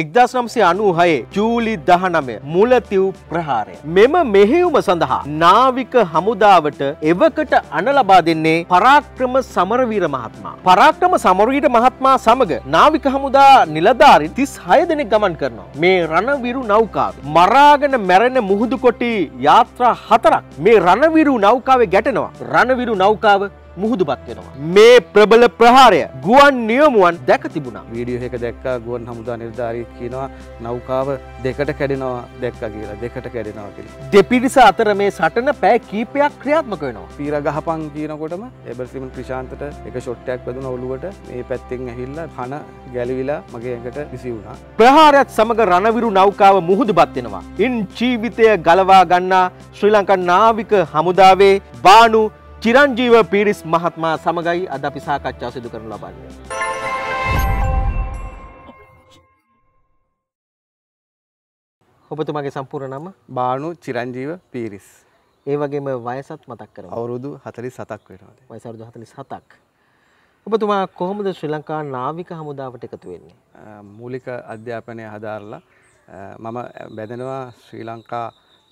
එක්දස් නම්සේ අනු හයේ ජූලි දහනමය මුලතිව් ප්‍රහාරය. මෙම මෙහෙවුම සඳහා නාවික හමුදාවට එවකට අනලබා දෙන්නේ පරාක්‍රම සමරවීර මහත්මා. පරාක්‍රම සමරවීට මහත්මා සමග නාවික හමුදා නිලධාරි තිස් හය දෙනෙක් ගමන් කරනවා. මේ රණවිරු නෞකාව. මරාගෙන මැරෙන මුහුදු කොටි යාත්‍රා හතරක් මේ රණවිරු නෞකාවේ ගැටෙනවා. රණවිරු නෞකාව මුහුදුබත් වෙනවා. මේ ප්‍රබල ප්‍රහාරය ගුවන් නියමුවන් දැක තිබුණා. වීඩියෝ එක දැක්කා ගුවන් හමුදා නිර්ධාරී කියනවා නෞකාව දෙකට කැඩෙනවා දැක්කා කියලා. දෙකට කැඩෙනවා කියලා. දෙපිරිස අතර මේ සටන පැය කීපයක් ක්‍රියාත්මක වෙනවා. පීර ගහපන් කියනකොටම එබර්සිමන් ක්‍රිෂාන්තට එක ෂොට් එකක් වැදුන ඔලුවට මේ පැත්තෙන් ඇහිල්ලා කන ගැලවිලා මගේ ඇඟට විසි වුණා. ප්‍රහාරයත් සමග රණවිරු නෞකාව මුහුදුබත් වෙනවා. ඉන් ජීවිතය ගලවා ගන්නා ශ්‍රී ලංකා නාවික හමුදාවේ බානු චිරංජීව පිරිස් මහත්මා සමගයි අද අපි සාකච්ඡා සිදු කරනු ලබන්නේ. ඔබතුමාගේ සම්පූර්ණ නම බානු චිරංජීව පිරිස්. ඒ වගේම වයසත් මතක් කරමු. අවුරුදු 47ක් වෙනවා. වයස අවුරුදු 47ක්. ඔබතුමා කොහොමද ශ්‍රී ලංකා නාවික හමුදාවට එකතු වෙන්නේ? මූලික අධ්‍යාපනය හදාරලා මම බැඳෙනවා ශ්‍රී ලංකා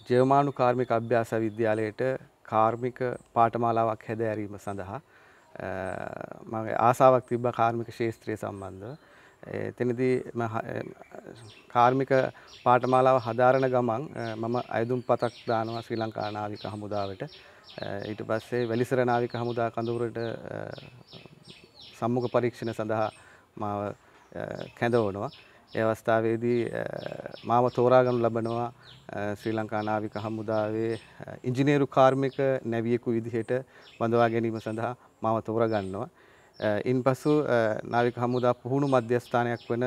ජේවමානු කාර්මික අභ්‍යාස විද්‍යාලයට කාර්මික පාඨමාලාවක් හැදෑරීම සඳහා මගේ ආසාවක් තිබ්බ කාර්මික ශේත්‍රය සම්බන්ධව. එතනදී කාර්මික පාඨමාලාව හදාරන ගමන් මම අයදුම් පතක් දානවා ශ්‍රී ලංකා නාවික හමුදාවට. ඊට පස්සේ වැලිසර නාවික හමුදා කඳවුරට සම්මුඛ පරීක්ෂණ සඳහා මාව කැඳවනවා. ඒ අවස්ථාවේදී මාව තෝරාගනු ලබනවා ශ්‍රී ලංකා නාවික හමුදාවේ ඉංජිනේරු කාර්මික නැවියෙකු විදිහට බඳවා ගැනීම සඳහා මාව තෝරගන්නවා. ඉන්පසු නාවික හමුදා පුහුණු මධ්‍යස්ථානයක් වන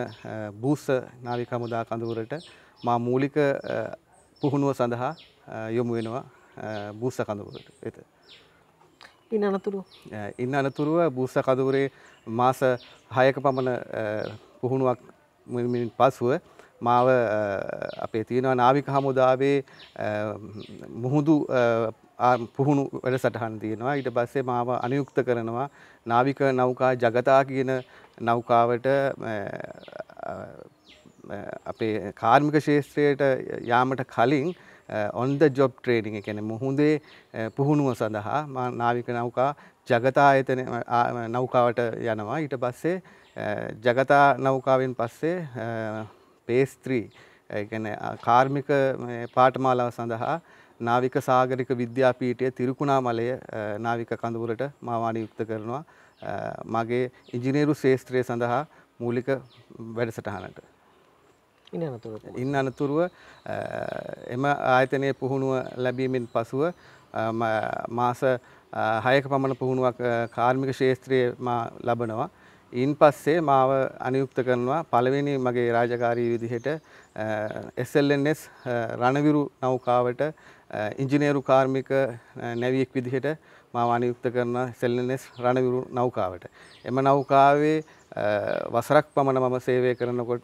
බූස නාවික හමුදා කඳවුරට මා මූලික පුහුණුව සඳහා යොමු වෙනවා බූස කඳවුරට වෙත. ඉන් අනතුරුව ඉන් අනතුරුව බූස කඳවුරේ මාස හයක පමණ පුහුණුවක් මින් පසුව මාව අපේ තියෙනවා නාවික හමුදාවේ මුහුදු පුහුණු වැඩසටහන් තියෙනවා ඊට පස්සේ මාව අනියුක්ත කරනවා නාවික නෞකා ජගතා කියන නෞකාවට අපේ කාර්මික ශේත්‍රයට යාමට කලින් ඔන්ද ජොබ් ට්‍රේඩිං එකැන මුහුදේ පුහුණුව සඳහා නාවික නෞකා ජගතා එතන නෞකාවට යනවා ඊට පස්සේ ජගතා නෞකාවෙන් පස්සේ පේස්ත්‍රී ගැන කාර්මික පාටමාලාව සඳහා නාවික සාගරික විද්‍යාපීටය තිරුකුණා මලය නාවික කඳුරට මාවානි යුක්ත කරනවා මගේ ඉංජිනේරු ශේෂත්‍රය සඳහා මූලික වැඩසටහනට. ඉන්න අනතුරුව එම ආයතනය පුහුණුව ලැබීමෙන් පසුව මාස හයක පමණ පුහුණුවක් කාර්මික ශේෂත්‍රය ලබනවා. ඉන් පස්සේ මාව අනියුක්ත කරනවා පළවෙනි මගේ රාජකාරී විදිහට SLNS රණවිරු නෞකාවට ඉංජිනේරු කාර්මික නැවියෙක් විදිහට මාව අනියුක්ත කරන SLNS රණවිරු නෞකාවට. එම නෞකාවේ වසරක් පමණ මම සේවය කරනකොට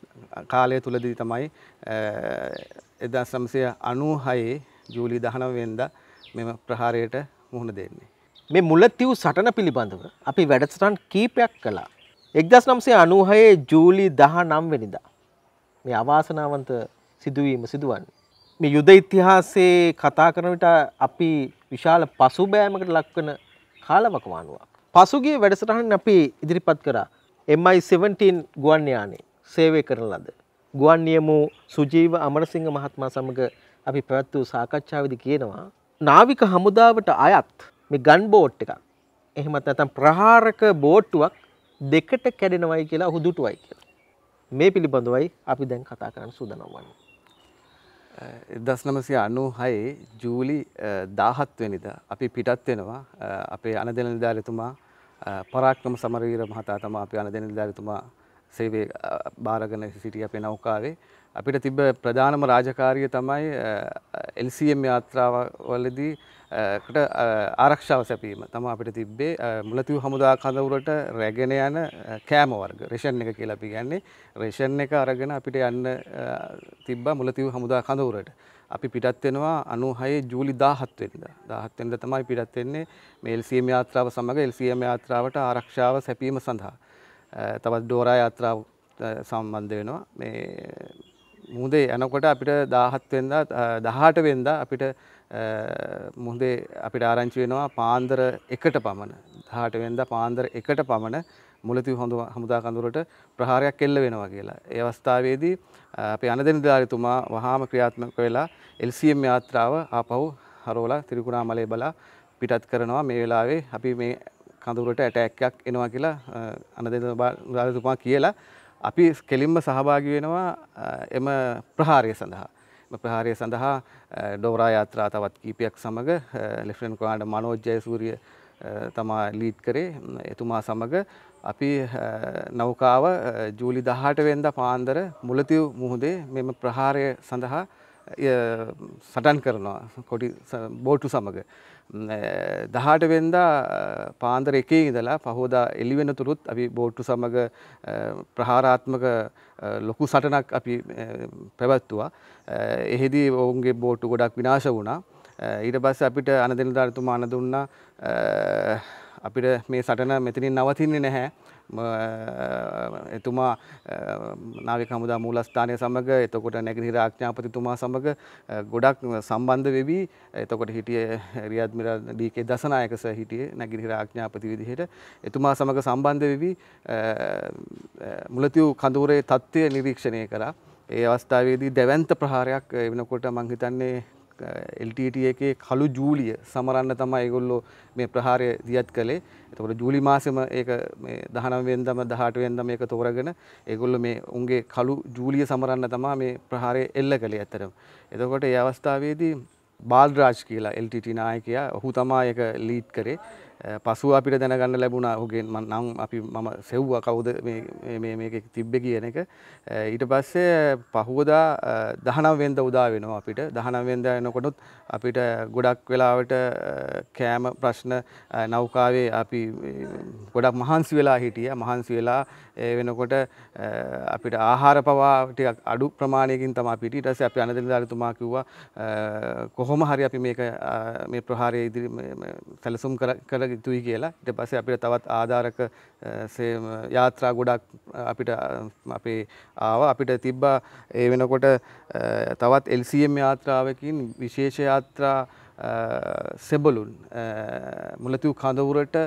කාලය තුලදී තමයි 1996 ජූලි 19 වෙනිදා මෙම ප්‍රහාරයට මුහුණ දෙන්නේ. මේ මුලතිව් සටන පිළිබඳව අපි වැඩසටහන් කීපයක් කළා. එක්දස් නම්සේ අනූහයේ ජූලි දහ නම්වෙනිදා. මේ අවාසනාවන්ත සිදුවීම සිදුවන්. මේ යුද ඉතිහාසේ කතා කරනට අපි විශාල පසු බෑමකට ලක්වන කාලවකවානුවක්. පසුගේ වැඩසටහන් අපි ඉදිරිපත් කරා MI17 ගුවන් යානේ සේවය කරන ලද. ගුවන් නියමූ සුජීව අමරසිංහ මහත්මා සමග අපි පැවැත් වූ සාකච්ඡාවදි කියනවා. නාවික හමුදාවට අයත් මේ ගන් බෝට් එකක්. එහෙමත් නැතම් ප්‍රහාරක බෝට්ටුවක් දෙකට කැඩෙනවයි කියලා ඔහු දුටුවයි කියලා. මේ පිළිබඳවයි අපි දැන් කතා කරන්න සූදානම් වන්නේ. 1996 ජූලි 17 වෙනිදා අපි පිටත් වෙනවා අපේ අනදෙන නිලධාරීතුමා පරාක්‍රම සමරවීර මහතා තමයි අපේ අනදෙන නිලධාරීතුමා සේවය බාරගෙන සිටිය අපේ නෞකාවේ අපිට තිබ්බ ප්‍රධානම රාජකාරිය තමයි LCM යාත්‍රාවවලදී කට ආරක්ෂාව සැපීම තම අපිට තිබ්බේ මුලතිව හමුදා කඳවුරට රැගෙන යන කෑම වර්ග රේෂන් එක කියලා අපි කියන්නේ රේෂන් එක අරගෙන අපිට යන්න තිබ්බා මුලතිව හමුදා කඳවුරට අපි පිටත් වෙනවා 96 ජූලි 17 වෙනිදා 17 වෙනිදා තමයි පිටත් වෙන්නේ මේ LCM යාත්‍රාව සමග LCM යාත්‍රාවට ආරක්ෂාව සැපීම සඳහා තවත් ඩෝරා යාත්‍රාව සම්බන්ධ වෙනවා මේ මුහුදේ යනකොට අපිට 17 වෙනිදා 18 වෙනිදා අපිට මුහුදේ අපිට ආරංචි වෙනවා පාන්දර එකට පමණ දහට වෙනදා පාන්දර එකට පමණ මුලතිව් හොඳ හමුදා කඳුරට ප්‍රහාරයක් එල්ල වෙනවා කියලා. ඒ අවස්ථාවේදී අපේ අනදෙනිදාරිතුමා වහාම ක්‍රියාත්මක වෙලා LCM යාත්‍රාව ආපහු හරෝලා තිරිකුණා මලේ බලා පිටත් කරනවා මේ වෙලාවේ අපි මේ කඳුරට ඇටැක් එකක් එනවා කියලා අනදෙනිදාරිතුමා කියලා අපි කෙලින්ම සහභාගි වෙනවා එම ප්‍රහාරය සඳහා. ප්‍රහාරය සඳහා ඩෝරා යාත්‍රා තවත් කීපයක් සමඟ ලෙෆ්ටන් කොමාන්ඩර් මනෝජ් ජයසූරිය තමා ලීඩ් කරේ එතුමා සමඟ අපි නෞකාව ජූලි 18 වෙනිදා පාන්දර මුලතිව් මුහුදේ මෙම ප්‍රහාරය සඳහා සටන් කරනවා කොටි බෝට්ටු සමඟ දහට වෙන්දා පාන්දර එකේ ඉදලා පහෝදා එලිවෙන තුරුත් අපි බෝට්ටු සමඟ ප්‍රහාරාත්මක ලොකු සටනක් අපි පැවැත්තුවා. එහිදී ඔවුන්ගේ බෝට්ටු ගොඩක් විනාශ වුණා. ඊට පස්ස අපිට අනදෙන ධර්තුමා අනදුන්නා අපිට මේ සටන මෙතනින් නවතින්නේ නැහැ. එතුමා නාවික හමුදා මූලස්ථානය සමග එතකොට නැගෙනහිර ආඥාපතිතුමා සමග ගොඩක් සම්බන්ධ වෙවි. එතකොට හිටියේ රියඩ් මිරල් ඩී.කේ. දසනායක සර් හිටියේ නැගෙනහිර ආඥාපති විදිහට. එතුමා සමග සම්බන්ධ වෙවි මුලතිව් කඳවුරේ තත්ත්වය නිරීක්ෂණය කරා. ඒ අවස්ථාවේදී දැවැන්ත ප්‍රහාරයක් වෙනකොට මං හිතන්නේ එල්ටට එකේ කළු ජූලිය සමරන්න තමයි ඒගොල්ලෝ මේ ප්‍රහාරය දියත් කළේ එතකොට ජූලි මාසෙම ඒක මේ 19 වෙනිදාම 18 වෙනිදාම මේක තෝරගෙන ඒගොල්ලෝ මේ උන්ගේ කළු ජූලිය සමරන්න තමයි මේ ප්‍රහාරය එල්ල කළේ ඇත්තටම. එතකොට ඒ අවස්ථාවේදී බාල්රාජ් කියලා එල්ටට නායකයා ඔහු තමයි ඒක ලීඩ් කරේ. පසුව අපිට දැනගන්න ලැබුණා හුගෙන් නම් අපි මම සෙව්ව කවුද මේක තිබ්බ කියන එක ඊට පස්සේ පහුවදා දහනම්වෙන්ද උදා වෙනවා අපිට දහනම්වෙන්ද එනකොටත් අපිට ගොඩක් වෙලාවට කෑම ප්‍රශ්න නෞකාවේ අපි ගොඩක් මහන්සි වෙලා හිටිය මහන්සි වෙලා වෙනකොට අපිට ආහාර පවා ටිකක් අඩු ප්‍රමාණයකින් තමයි අපිට ඊට පස්සේ අපි අනදෙනදාරතුමා කිව්වා කොහොම හරි අපි මේක මේ ප්‍රහාරය ඉදිරි සැලසුම් කර යුතුයි කියලා ඊට පස්සේ අපිට තවත් ආධාරක යාත්‍රා ගොඩක් අපිට අපේ ආව අපිට තිබ්බා ඒ වෙනකොට තවත් LCM යාත්‍රාවකින් විශේෂ යාත්‍රා සෙබලුන් මුලතිව් කඳවුරට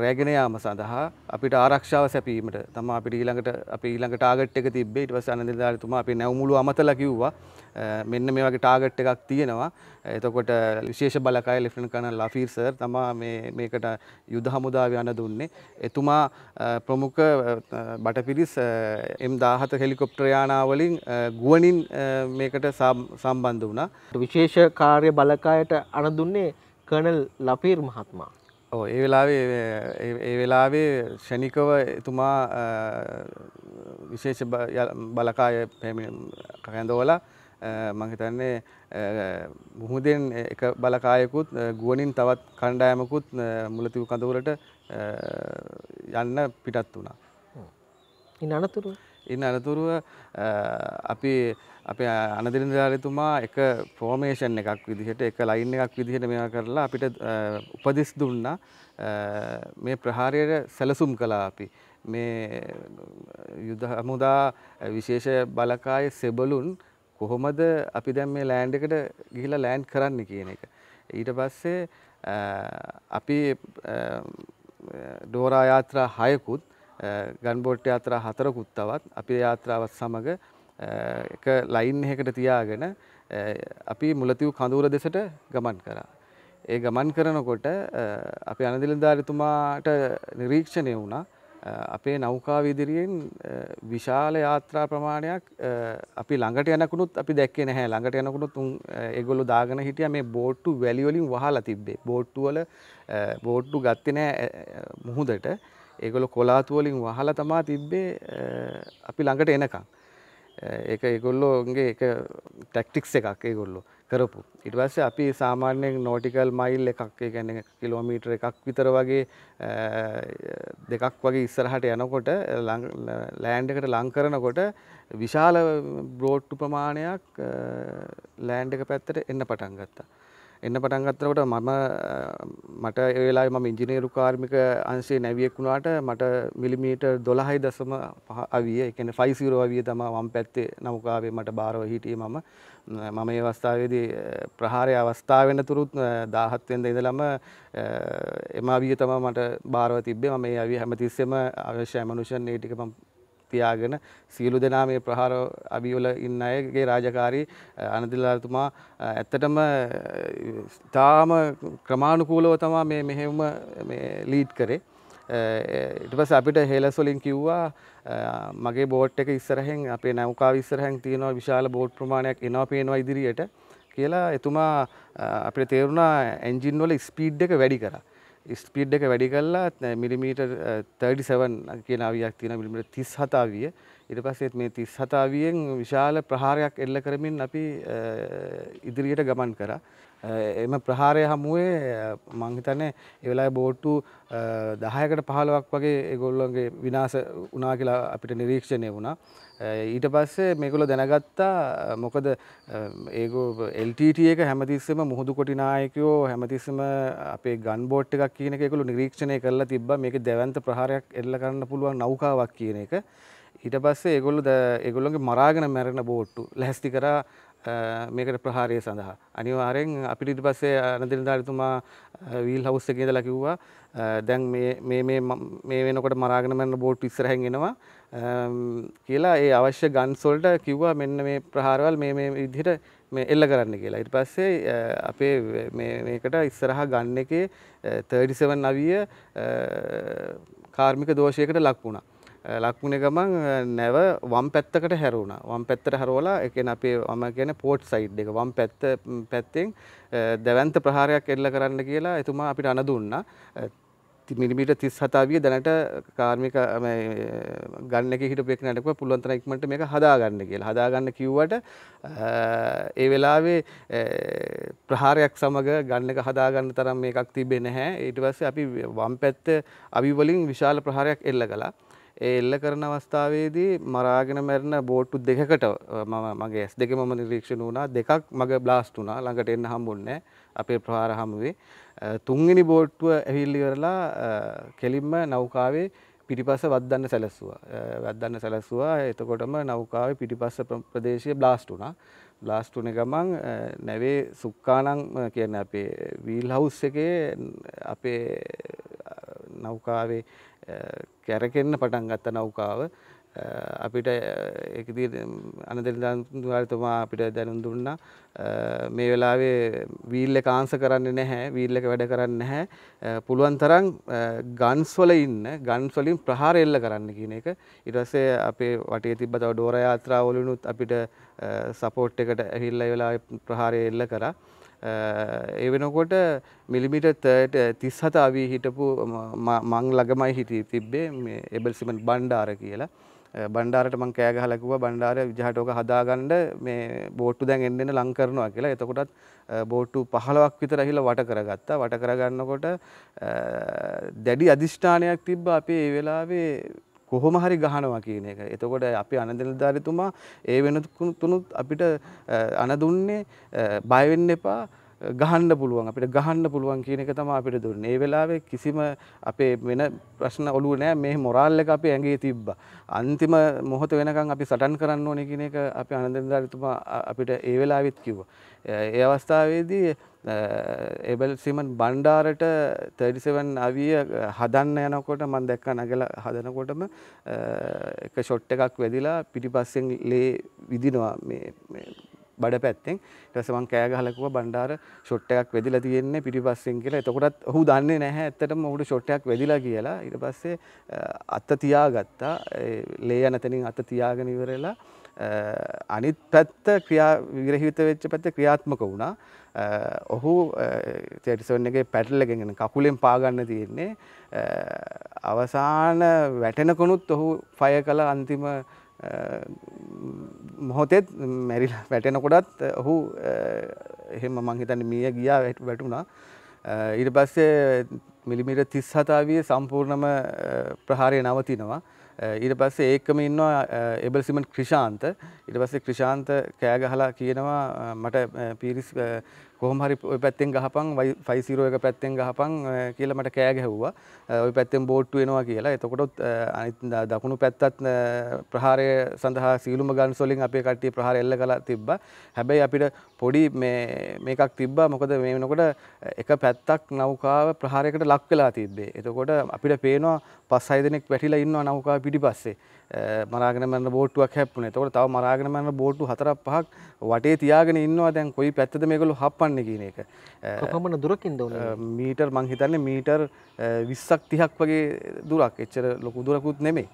රැගෙන යාම සඳහා අපිට ආරක්ෂාව සැපීමට තම අපිට ඊළඟට අපි ඊළඟ ටාගට් එක තිබ්බේ ඊට පස්සේ අනන්දදාරතුමා අපි නැවමුළු අමතලා කිව්වා මෙන්න මේ වගේ ටාගට් එකක් තියෙනවා එතකොට විශේෂ බලකාය ලෙෆ්ටනන්ට් කර්නල් ලෆීර් සර් තමා මේ මේකට යුද හමුදාව යන දුන්නේ එතුමා ප්‍රමුඛ බටපිරිස් M14 හෙලිකොප්ටර් යානා වලින් ගුවනින් මේකට සම්බන්ධ වුණා විශේෂ කාර්ය බලකායට අණ දුන්නේ කර්නල් ලෆීර් මහත්මයා ඒ වෙලාවේ ඒ වෙලාවේ ෂණිකව එතුමා විශේෂ බලකාය කැඳෝල මංහිතන්නේ මුහුදෙන් එක බලකායකුත් ගුවනින් තවත් කණ්ඩායමකුත් මුලතිව කඳවුරට යන්න පිටත් වුණා. ඉන් අනතුරුව ඉන් අනතුරුව අපි අපේ අනදිනදාරතුමා එක ෆෝමේෂන් එකක් විදිහට එක ලයින් එකක් විදිහට මෙයා කරලා අපිට උපදෙස් දුන්නා මේ ප්‍රහාරයට සැලසුම් කළා අපි මේ යුද හමුදා විශේෂ බලකාය සෙබලුන් කොහොමද අපි දැන් මේ ලෑන්ඩ් එකට ගිහිලා ලෑන්ඩ් කරන්න කියන එක. ඊට පස්සේ අපි ඩෝරා යාත්‍රා හයකුත් ගන්බෝට් යාත්‍රා හතරකුත් තවත් අපේ යාත්‍රාවත් සමග එක ලයින් එකකට තියාගෙන අපි මුලතිව් කඳවුර දෙසට ගමන් කරා. ඒ ගමන් කරනකොට අපි අනදිලධාරිතුමාට නිරීක්ෂණය වුණා අපේ නෞකාව ඉදිරියෙන් විශාල යාත්‍රා ප්‍රමාණයක් අපි ළඟට යනකුණුත් අපි දැක්කේ නැහැ ළඟට යනකුණුත් උන් ඒගොල්ලෝ දාගෙන හිටියා මේ බෝට්ටු වැලි වලින් වහලා තිබ්බේ බෝට්ටු වල බෝට්ටු ගත්තේ නැහැ මුහුදට ඒගොලු කොලාතුවලින් වහල තමා තිබ්බේ අපි ළඟට එනකම්. ඒ ඒගොල්ලෝගේ එක ටැක්ටික්ස් එකක් ඒගොල්ලො කරපු. ඉටවස්ස අපි සාමාන්‍යයෙන් නෝටිකල් මයිල් එකක් ගැන කිලෝමීටර එකක් විතර වගේ දෙකක් වගේ ඉස්සරහට යනකොට ලෑන්ඩ එකට ලංකරනකොට විශාල බ්‍රෝට්ටු ප්‍රමාණයක් ලෑන්ඩ එක පැත්තට එන්න පටන් ගත්තා. එන්න පටන් ගත්තකොට මම මට ඒ වෙලාවේ මම ඉංජිනේරු කාර්මික අංශයේ නැවියෙක් වුණාට මට මිලිමීටර් 12.5 අවිය ඒ කියන්නේ 50 අවිය තමයි වම් පැත්තේ නෞකාවේ මට බාරව හිටියේ මම මම මේ අවස්ථාවේදී ප්‍රහාරය අවස්ථාව වෙන තුරුත් 17 වෙනිදා ඉඳලම එම අවිය තමයි මට බාරව තිබ්බේ මම මේ අවිය හැමතිස්සෙම අවශ්‍ය ඇමනුෂන් ඒ ටික මම තියාගෙන සියලු දෙනා මේ ප්‍රහාර අවිවල ඉන්න අයගේ රාජකාරී අනදිල්ලාතුමා ඇත්තටම තාම ක්‍රමාණුකූලව තමා මේ මෙහෙම ලීඩ් කරේ ඊට පස්සේ අපිට හෙලස් වලින් කිව්වා මගේ බෝට් එක ඉස්සරහෙන් අපේ නෞකාව ඉස්සරහෙන් තියෙනවා විශාල බෝට් ප්‍රමාණයක් එනවා පේනවා ඉදිරියට කියලා එතුමා අපිට තේරුණා එන්ජින් වල ස්පීඩ් එක වැඩි කරා. ස්පීඩ් එක වැඩි කල්ලා මිලිමීට 37 කියන අවියක් තියෙන මිලිමීට 37 අවිය. ඊට පස්සෙත් මේ 37 අවියෙන් විශාල ප්‍රහාරයක් එල්ල කරමින් අපි ඉදිරියට ගමන් කරා. එම ප්‍රහාරය හමුවේ මං හිතන්නේ ඒ වෙලාවේ බෝට්ටු 10කට 15ක් වගේ ඒගොල්ලන්ගේ විනාශ වුණා කියලා අපිට නිරීක්ෂණය වුණා. ඊට පස්සේ මේකොල දැනගත්තා මොකද ඒගෝ එල්ටට එක හැමතිස්සම මුහුදු කොටිනායකයෝ හැමතිස්සම අපේ ගන්බෝට් එකක් කියනකු නිරීක්ෂණය කරලා තිබ මේක දැවන්ත ප්‍රහාරයක් එල්ල කරන්න පුළුවන් නෞකාවක් කියන එක ඊට පස්සේ ඒගොල්ලු ඒගොල්ලොන්ගේ මරාගෙන මැරෙන බෝට්ටු ලැස්ති කර මේකට ප්‍රහාරය සඳහා. අනිවාරෙන් අපිට ඉට පස්සේ අනදිනධාරිතුමා වීල් හවස්ස කියද ලකිව්වා දැන් මේ වෙනකොට මරාගෙන මැරන බෝට් ඉස්සරහැගෙනවා කියලා ඒ අවශ්‍ය ගන්සොල්ට කිව්වා මෙන්න මේ ප්‍රහාරවල් මේ විදිහට එල්ල කරන්න කියලා ඉට පස්සේ අපේ මේකට ඉස්සරහා ගන්න එකේ 37 අවිය කාර්මික දෝෂයකට ලක් වුණා ලක්මුණ ගමන් නැව වම් පැත්තකට හැරුණ වම් පැත්තට හරෝලා එකන අපේ ම කියන පෝට් සයිඩ් එක වම් පැත්ත පැත්තෙන් දැවන්ත ප්‍රහාරයක් එල්ල කරන්න කියලා එතුමා අපිට අන දුන්න මිනිමිට තිස් හතාවිය දැනට කාර්මික ගන්න හිට පෙක්නටක පුළුවන්තර ඉක්මට මේ හදාගන්න කියලා හදාගන්න කිව්වට ඒ වෙලාවේ ප්‍රහාරයක් සමඟ ගන්නක හදාගන්න තරම් මේ එකක් තිබෙන හැ ඊට වස්ස අපි වම් පැත්ත අවිවලින් විශාල ප්‍රහාරයක් එල්ල කලා ඒ එල්ල කරන අවස්ථාවේදී මරාගෙන මැරෙන බෝට්ටු දෙකකට මම මගේ ඇස් දෙකම මම නිරීක්ෂණ වුණා දෙකක් මගේ බ්ලාස්ට් වුණා ළඟට එන්න හම්බුන්නේ අපේ ප්‍රහාර හමුවේ තුන්වෙනි බෝට්ටුව ඇවිල්ලා ඉවරලා කෙලින්ම නෞකාවේ පිටිපස වදන්න සැලැස්සුවා වැදන්න සැලැස්සුවා එතකොටම නෞකාවේ පිටිපස්ස ප්‍රදේශය බ්ලාස්ට් වුණා බ්ලාස්ට් වුණ ගමන් නැවේ සුක්කානං කියන අපේ වීල් හවුස් එකේ අපේ නෞකාවේ කැරකෙන්න පටන් ගත්ත නෞකාව අපිට එකදී අනදෙල්දන්තුවාරතුමා අපිට දැනුම් දුන්නා මේ වෙලාවේ වීල්ල කාංස කරන්න නැහැ වීල්ලක වැඩ කරන්න නැහැ පුළුවන් තරම් ගන්ස්වල ඉන්න ගන්ස්වලින් ප්‍රහාර එල්ල කරන්න කියන එක ඉටසේ අපේ වටේ තිබ තව ඩෝර යාත්‍රාවලනුත් අපිට සපෝට් එකට ඇහිල්ල වෙලා ප්‍රහාරය එල්ල කරා ඒ වෙනකොට මිලිමිට තට තිස් හත අවී හිටපු මං ළගමයි හිටී තිබ්බේ එබල්සිමට බණ්ඩාර කියලා බණ්ඩාරට මං කෑගහලකුව බණ්ඩාර විජහටෝක හදාගණ්ඩ මේ බෝට්ටු දැන් එන්නෙන ලංකරනවා කියලා එතකොටත් බෝට්ටු පහලවක් විතර හිල වට කරගත්තා වට කරගන්නකොට දැඩි අධිෂ්ඨානයක් තිබ්බ අපේ ඒ වෙලාවේ කොහොම හරි ගහනවා කියන එක. එතකොට අපි අනදෙල්දාරිතුමා ඒ වෙනතුනුත් අපිට අනදුන්නේ බය වෙන්න එපා ගහන්න පුළුවන් අපිට ගහන්න පුළුවන් කියන එක තම අපිට දුන්න ඒ වෙලාවේ කිසිම අපේ වෙන ප්‍රශ්න ඔලුව නෑ මේ මොරාල් එක අපේ ඇගේ තිබ්බ අන්තිම මොහොත වෙනකම් අපි සටන් කරන්න ඕන කියන එක අපි අනන්දදාරිතුමා අපිට ඒ වෙලාවෙත් කිව්ව ඒ අවස්ථාවේදී එබල් සිමන් බණ්ඩාරට 37 අවිය හදන්න යනකොට මම දැක්ක නගල හදනකොටම එක ෂොට් එකක් වැදිලා පිටිපස්සෙන් ලේ විදිනවා මේ බඩ පැත්තෙන් ඊට මං කෑ ගහලා කිව්වා බණ්ඩාර ෂොට් එකක් වැදිලා තියෙන්නේ පිටිපස්සෙන් කියලා. එතකොටත් ඔහු දන්නේ නැහැ ඇත්තටම ඔහුට ෂොට් එකක් වැදිලා කියලා. ඊට පස්සේ අත තියාගත්තා. ලේ යන තැනින් අත තියාගෙන ඉවරලා අනිත් පැත්ත ක්‍රියා විරහිත වෙච්ච පැත්ත ක්‍රියාත්මක වුණා. ඔහු තෙරිසවන් එකේ පැටලගෙන කකුලෙන් පාගන්න තියෙන්නේ අවසාන වැටෙනකොනුත් ඔහු ෆය කළ අන්තිම මොහොතෙත් මැරිල් වැටෙනකොටත් ඔහු එහෙම මංහිතන්න මිය ගියා වැටුණා ඊට පස්සේ මිලිමිට තිස් හතාවිය සම්පූර්ණම ප්‍රහාරය නවතිනවා ඊට පස්සේ ඒකම ඉන්නවා එබල්සිමන් ක්‍රිෂාන්ත ඉට පස්සේ ක්‍රිෂාන්ත කෑගහලා කියනවා මට පිරිස් කොහොම හරි ඔය පැත්තෙන් ගහපන් 501 එක පැත්තෙන් ගහපන් කියලා මට කෑ ගැහුවා. ඔය පැත්තෙන් බෝට්ටු එනවා කියලා. එතකොටත් අනිත් දකුණු පැත්තත් ප්‍රහාරය සඳහා සීලුම ගන්ස් වලින් අපේ කට්ටිය ප්‍රහාර එල්ල කළා තිබ්බා. හැබැයි අපිට පොඩි මේ මේකක් තිබ්බා. මොකද මේ වෙනකොට එක පැත්තක් නෞකාව ප්‍රහාරයකට ලක් වෙලා තිබ්බේ. එතකොට අපිට පේනවා පස් හය දෙනෙක් වැටිලා ඉන්නවා නෞකාව පිටිපස්සේ. මරාගෙන මරන බෝට්ටුවක් හැප්පුණා. එතකොට තව මරාගෙන මරන බෝට්ටු හතරක් පහක් වටේ තියාගෙන ඉන්නවා. දැන් කොයි පැත්තද මේගොල්ලෝ හප්පන්නේ කපන්න කියන එක පමණ දුරකින් ද මීටර් මං හිතන්නේ මීටර් විස්සක් තිහක් වගේ දුරක් එච්චර ලොකු දුරකුත් නෙමෙයි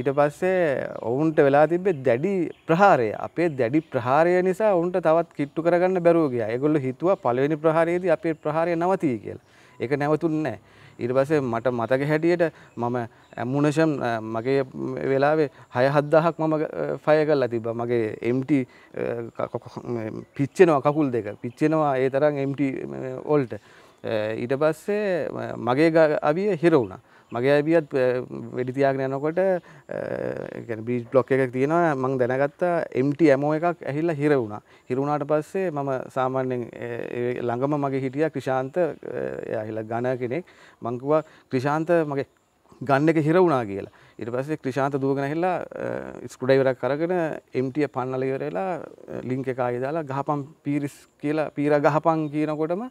ඊට පස්සේ ඔවුන්ට වෙලා තිබේ දැඩි ප්‍රහාරය අපේ දැඩි ප්‍රහාරය නිසා ඔවුන්ට තවත් කිට්ටු කරගන්න බැරුව ගියා. ඒගොල්ලෝ හිතුවා පළවෙනි ප්‍රහාරයේදී අපේ ප්‍රහාරය නවතී කියලා. ඒක නැවතුන්නේ නැහැ. ඊට පස්සේ මට මතක හැටියට මම ඇමුණෂම් මගේ වෙලාවේ හය හද්දාහක් මම ෆය කල්ලා තිබ මගේ එම්ට පිච්චෙනවා කකුල් දෙක පිච්චෙනවා ඒ තරම් එම්ට ඔල්ට ඊට පස්සේ මගේ අවිය හිරවුණා මගේ අයිපියත් වැඩිතියාගෙන යනකොට බීජ් බ්ලොක් එකක් තියෙනවා මං දැනගත්තා එම්ට ඇමෝ එකක් ඇහිල්ලා හිර වුණා හිරුණාට පස්සේ මම සාමාන්‍යෙන් ළඟම මගේ හිටිය ක්‍රිෂාන්ත ඇහිලා ගණ කෙනෙක් මංකුවා ක්‍රිෂාන්ත මගේ ගන්න එක හිර වුණා කියලා ඉට පස්සේ ක්‍රිෂාන්ත දුවගෙන හෙල්ලා ස්කුඩයිවරක් කරගෙන එම්ටිය පන්නලයවරලා ලිංක එකකාය දාලා ගහපම් පිරිස් කියලා පීර ගහපන් කියනකොටම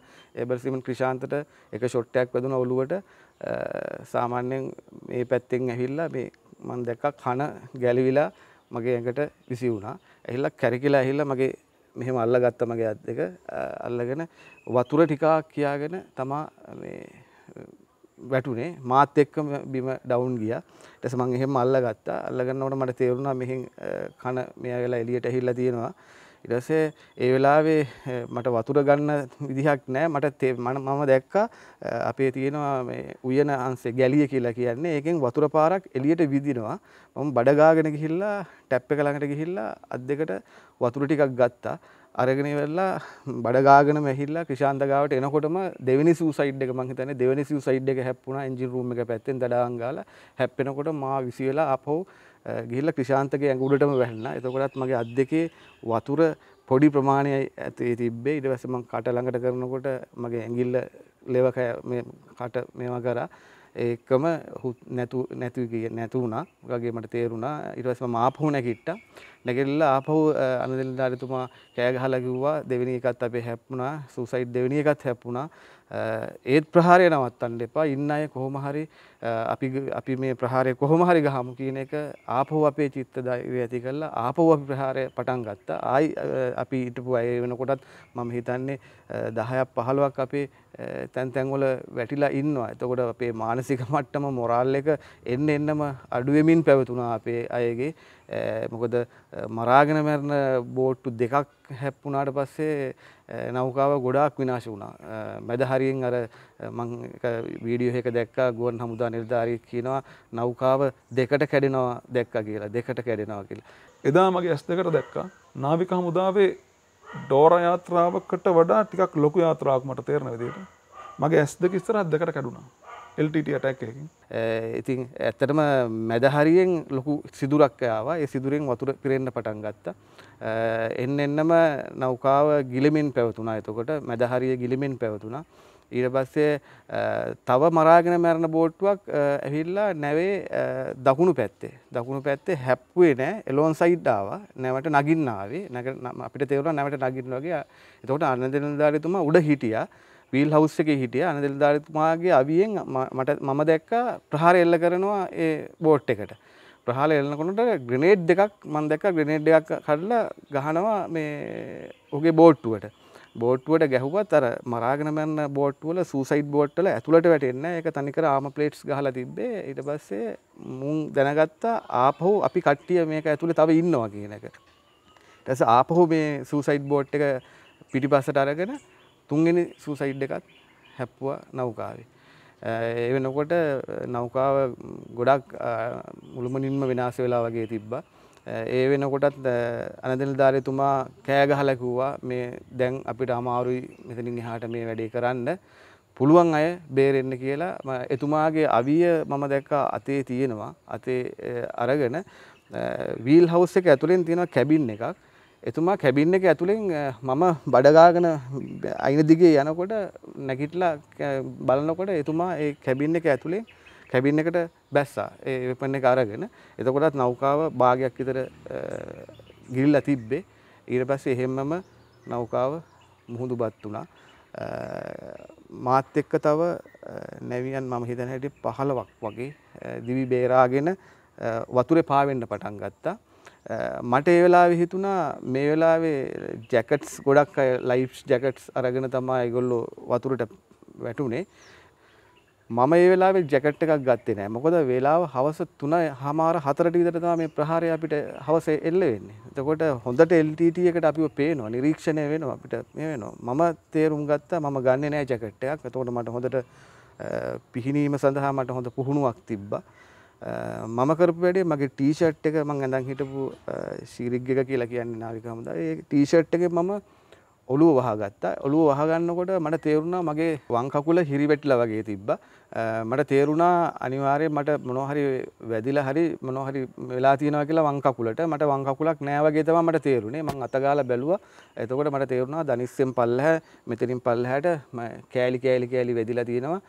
එබරසිමන් ක්‍රිෂාන්තට එක ෂොට්ටයක් වැදුන ඔලුවට සාමාන්‍යයෙන් මේ පැත්තෙන් ඇහිල්ලා මේ මන් දැක්ක කන ගැලිවිලා මගේ ඇඟට විසි වුණා ඇහිල්ලා කැරකිලා ඇහිල්ලා මගේ මෙහෙම අල්ල ගත්තමගේ අත් දෙක අල්ලගෙන වතුර ටිකා කියාගෙන තමා මේ වැටුනේ මාත් එක්කම බිම ඩවුන් ගියා. ඊට පස්සේ මම එහෙම අල්ලගත්තා. අල්ලගන්නකොට මට තේරුණා මෙහෙන් කන මෙයා වෙලා එළියට ඇහිලා තියෙනවා. ඊට පස්සේ ඒ වෙලාවේ මට වතුර ගන්න විදිහක් නැහැ. මට මම දැක්කා අපේ තියෙනවා මේ උයන අංශේ ගැලිය කියලා කියන්නේ. ඒකෙන් වතුර පාරක් එළියට විදිනවා. මම බඩ ගාගෙන ගිහිල්ලා ටැප් එක ළඟට ගිහිල්ලා අත් දෙකට වතුර ටිකක් ගත්තා. අරගෙන වෙල්ලා බඩගාගෙන මැහිල්ලා ක්‍රෂාන්ත ගාවට එනකොටම දෙවෙනි සූසයිඩ් එක මං හිතන්නේ දෙවෙනි සූසයිඩ් එක හැප්පුණා එන්ජින් රූම් එක පැත්තෙන් දඩාන් ගාලා හැප්පෙනකොට මා විසි වෙලා අපෝ ගිහිල්ලා ක්‍රෂාන්තගේ ඇඟුලටම වැහිලා එතකොටත් මගේ අත් දෙකේ වතුර පොඩි ප්‍රමාණය ඇතේ තිබ්බේ ඊට පස්සේ මං කට ළඟට කරනකොට මගේ ඇඟිල්ල ලෙවක මේ කට මේවා කරා ඒකම නැතු නැතු නැති වුණා වගේ මට තේරුණා ඊට පස්සේ මම ආපහු නැගිට්ටා නැගිටලා ආපහු අනදෙල් ඩාරිතුමා කෑ ගහලා කිව්වා දෙවෙනි එකත් අපේ හැප්පුණා සූසයිඩ් දෙවෙනි එකත් හැප්පුණා ඒත් ප්‍රහාරය නවත්තන්න එපා ඉන්න අය කොහොම හරි අපි අපි මේ ප්‍රහාරය කොහොම හරි ගහමු කියන එක ආපහු අපේ චිත්ත ධෛර්යය ඇති කරලා ආපහු අපි ප්‍රහාරය පටන් ගත්තා. ආයි අපි හිටපු අය වෙනකොටත් මම හිතන්නේ 10ක් 15ක් අපේ තැන් තැන් වල වැටිලා ඉන්නවා. එතකොට අපේ මානසික මට්ටම මොරාල් එක එන්න එන්නම අඩු වෙමින් පැවතුණා අපේ අයගේ මොකද මරාගෙන මැරණ බෝට්ටු දෙකක් හැප්පුනාට පස්සේ නෞකාව ගොඩාක් විනාශ වුණා මැදහරියෙන් අර වීඩියෝ එක දැක්කා ගුවන් හමුදා නිර්ධාරී කියනවා නෞකාව දෙකට කැඩෙනවා දැක්ක කියලා දෙකට කැඩෙනවා කියලා එදා මගේ ඇස් දෙකට දැක්කා නාවික හමුදාවේ ඩෝර යාත්‍රාවකට වඩා ටිකක් ලොකු යාත්‍රාවක් මට තේරෙන විදිහට මගේ ඇස් දෙක ඉස්සරහත් දෙකට කැඩුනා එල්ටට අටැක්කින් ඉතින් ඇත්තටම මැදහරියෙන් ලොකු සිදුරක්කයාව ඒ සිදුරෙන් වතුර පිරෙන්න්න පටන් ගත්ත එන්න එන්නම නෞකාව ගිලිමින් පැවතුනා එතකොට මැදහරිය ගිලිමින් පැවතුනා ඊට පස්සේ තව මරාගෙන මැරණ බෝට්ටුවක් ඇහිල්ලා නැවේ දකුණු පැත්තේ දකුණු පැත්තේ හැප්වේ නෑ එලොන් සයිඩ්ඩාව නැවට නගින්නාවේ නැ අපිට තේවර නැවට නගින්න වගේ එතකොට අන්න දෙනදාරතුම උඩ හිටියා වීල් හවස් එකේ හිටිය අනදෙල්දාරතුමාගේ අවියෙන් මට මම දැක්ක ප්‍රහාර එල්ල කරනවා ඒ බෝට් එකට ප්‍රහාල එල්ලකොනට ග්‍රනේඩ් දෙකක් මන් දැක්ක ග්‍රනේඩ් දෙකක් කඩලා ගහනවා මේ ඔගේ බෝට්ටුවට බෝට්ටුවට ගැහුවත් අර මරාගෙන මැන්න බෝට්ටුවල සූසයිඩ් බෝට්ටල ඇතුළට වැටෙන්න එක තනිකර ආම ප්ලේට්ස් ගහලා තිබ්බේ ඊට පස්සේ මුන් දැනගත්තා ආපහු අපි කට්ටිය මේක ඇතුළේ තව ඉන්නවා කියන එක ඊට පස්සේ ආපහු මේ සූසයිඩ් බෝට් එක පිටිපස්සට අරගෙන තුන්ගෙන සූසයිඩ් එකත් හැප්පුවා නෞකාවේ. ඒ වෙනකොට නෞකාව ගොඩක් මුළුමනින්ම වෙනස් වෙලා වගේ තිබ්බා. ඒ වෙනකොටත් අනදෙන ධාරයතුමා කෑගහලා කිව්වා මේ දැන් අපිට අමාරුයි මෙතනින් එහාට මේ වැඩේ කරන්න. පුළුවන් අය බේරෙන්න කියලා එතුමාගේ අවිය මම දැක්ක අතේ තියෙනවා අතේ අරගෙන වීල් හවස් එක ඇතුළෙන් තියෙනවා කැබින් එකක් එතුමා කැබින්න එක ඇතුළෙන් මම බඩගාගෙන අයින දිගේ යනකොට නැගිටලා බලනකොට එතුමා ඒ කැබින්න එක ඇතුළේ කැබින්න එකට බැස්සා ඒ වෙපන්න එක අරගෙන එතකොටත් නෞකාව භාගයක් විතර ගිල්ලා තිබ්බේ ඊට පස්සේ එහෙම්මම නෞකාව මුහුදු බත් වුණා මාත් එක්ක තව නැවියන් මම හිතන හැටි පහලවක් වගේ දිවි බේරාගෙන වතුරේ පාවෙන්න පටන් ගත්තා මට ඒ වෙලාවෙ හිතුණා මේ වෙලාවේ ජැකට්ස් ගොඩක් අය ලයිෆ්ස් ජැකට්ස් අරගෙන තමයි ඒගොල්ලෝ වතුරට වැටුනේ. මම ඒ වෙලාවේ ජැකට් එකක් ගත්තේ නෑ. මොකද වේලාව හවස 3:00මාර 4ට විතර තමයි මේ ප්‍රහාරය අපිට හවසේ එල්ල වෙන්නේ. එතකොට හොඳට LTT එකට අපිව පේනවා, නිරීක්ෂණය වෙනවා අපිට මේ වෙනවා. මම තේරුම් ගත්තා මම ගන්නෙ නෑ ජැකට් එකක්. එතකොට මට හොඳට පිහිනීම සඳහා මට හොඳ පුහුණුවක් තිබ්බා. මම කරපු වැඩේ මගේ ටීෂට් එක මං ඇඳන් හිටපු ශීරිග් එක කියලා කියන්නේ නාවිකහමද ඒ ටීෂට් එක මම ඔලුව වහගත්තා ඔලුව වහගන්නකොට මට තේරුණා මගේ වංකකුල හිරිවැටිලා වගේ තිබ්බා මට තේරුණා අනිවාර්යයෙන් මට මොනවහරි වැදිලා හරි මොනවහරි වෙලා තියෙනවා කියලා වංකකුලට මට වංකකුලක් නෑ වගේ තමයි මට තේරුණේ මං අතගාලා බැලුවා එතකොට මට තේරුණා දනිස්සෙන් පල්ලහැ මෙතනින් පල්ලහැට කෑලි කෑලි කෑලි වැදිලා තියෙනවා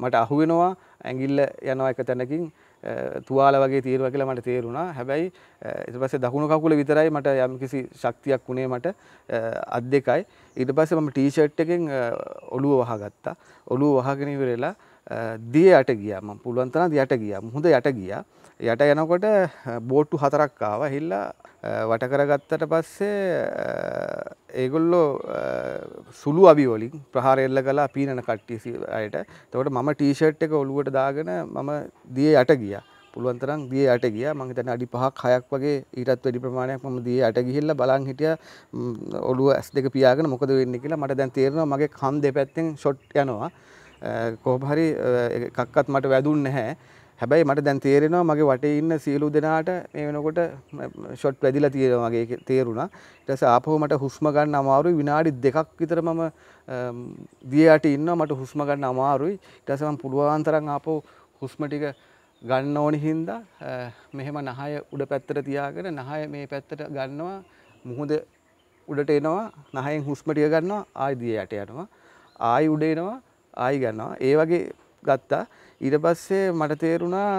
මට අහු වෙනවා ඇඟිල්ල යනවා එක තැනකින් තුවාල වගේ තීරුව කියලා මට තේරුණා. හැබැයි ඊට පස්සේ දකුණු කකුල විතරයි මට යම්කිසි ශක්තියක් වුණේ මට අත් දෙකයි. ඊට පස්සේ මම ටී-ෂර්ට් එකෙන් ඔළුව වහගත්තා. ඔළුව වහගෙන ඉවරලා දිය යට ගියා. මම පුළුවන් තරම් දිය යට ගියා. හොඳ යට ගියා. යට යනකොට බෝට්ටු හතරක් ආවා. හිල්ලා වට කරගත්තට පස්සේ ඒගොල්ලෝ සුළු අවිවලින් ප්‍රහාරෙල්ල කලා පීනන කට්ටිය අයට තවට මම ටීෂර්ට් එක ඔලුවට දාගෙන මම දිය යට ගිය පුළුවන්තරම් දිය යට ගිය මං හිතන්නේ අඩි 5ක් 6ක් වගේ ඊටත් වැඩි ප්‍රමාණයක් මම දිය යට ගිහිල්ලා බලන් හිටියා ඔළුව ඇස් දෙක පියාගෙන මොකද වෙන්නේ කියලා මට දැන් තේරෙනවා මගේ කන් දෙපැත්තෙන් ෂොට් යනවා කොහොම හරි එකක්වත් මට වැදුන්නේ නැහැ හැබැයි මට දැන් තේරෙනවා මගේ වටේ ඉන්න සියලු දෙනාට මේ වෙනකොට ෂොට් වැදිලා තියෙනවා මගේ තේරුණා. ඊට පස්සේ ආපහු මට හුස්ම ගන්න අමාරුයි විනාඩි දෙකක් විතර මම දිය යට ඉන්නවා මට හුස්ම ගන්න අමාරුයි. ඊට පස්සේ මම පුළුවන් තරම් ආපහු හුස්ම ටික ගන්න ඕනි හින්දා මෙහෙම නහය උඩ පැත්තට තියාගෙන නහය මේ පැත්තට ගන්නවා මුහුද උඩට එනවා නහයෙන් හුස්ම ටික ගන්නවා ආයි දිය යට යනවා ආයි උඩ එනවා ආයි ගන්නවා ඒ වගේ ගත්තා ඊට පස්සේ මට තේරුණා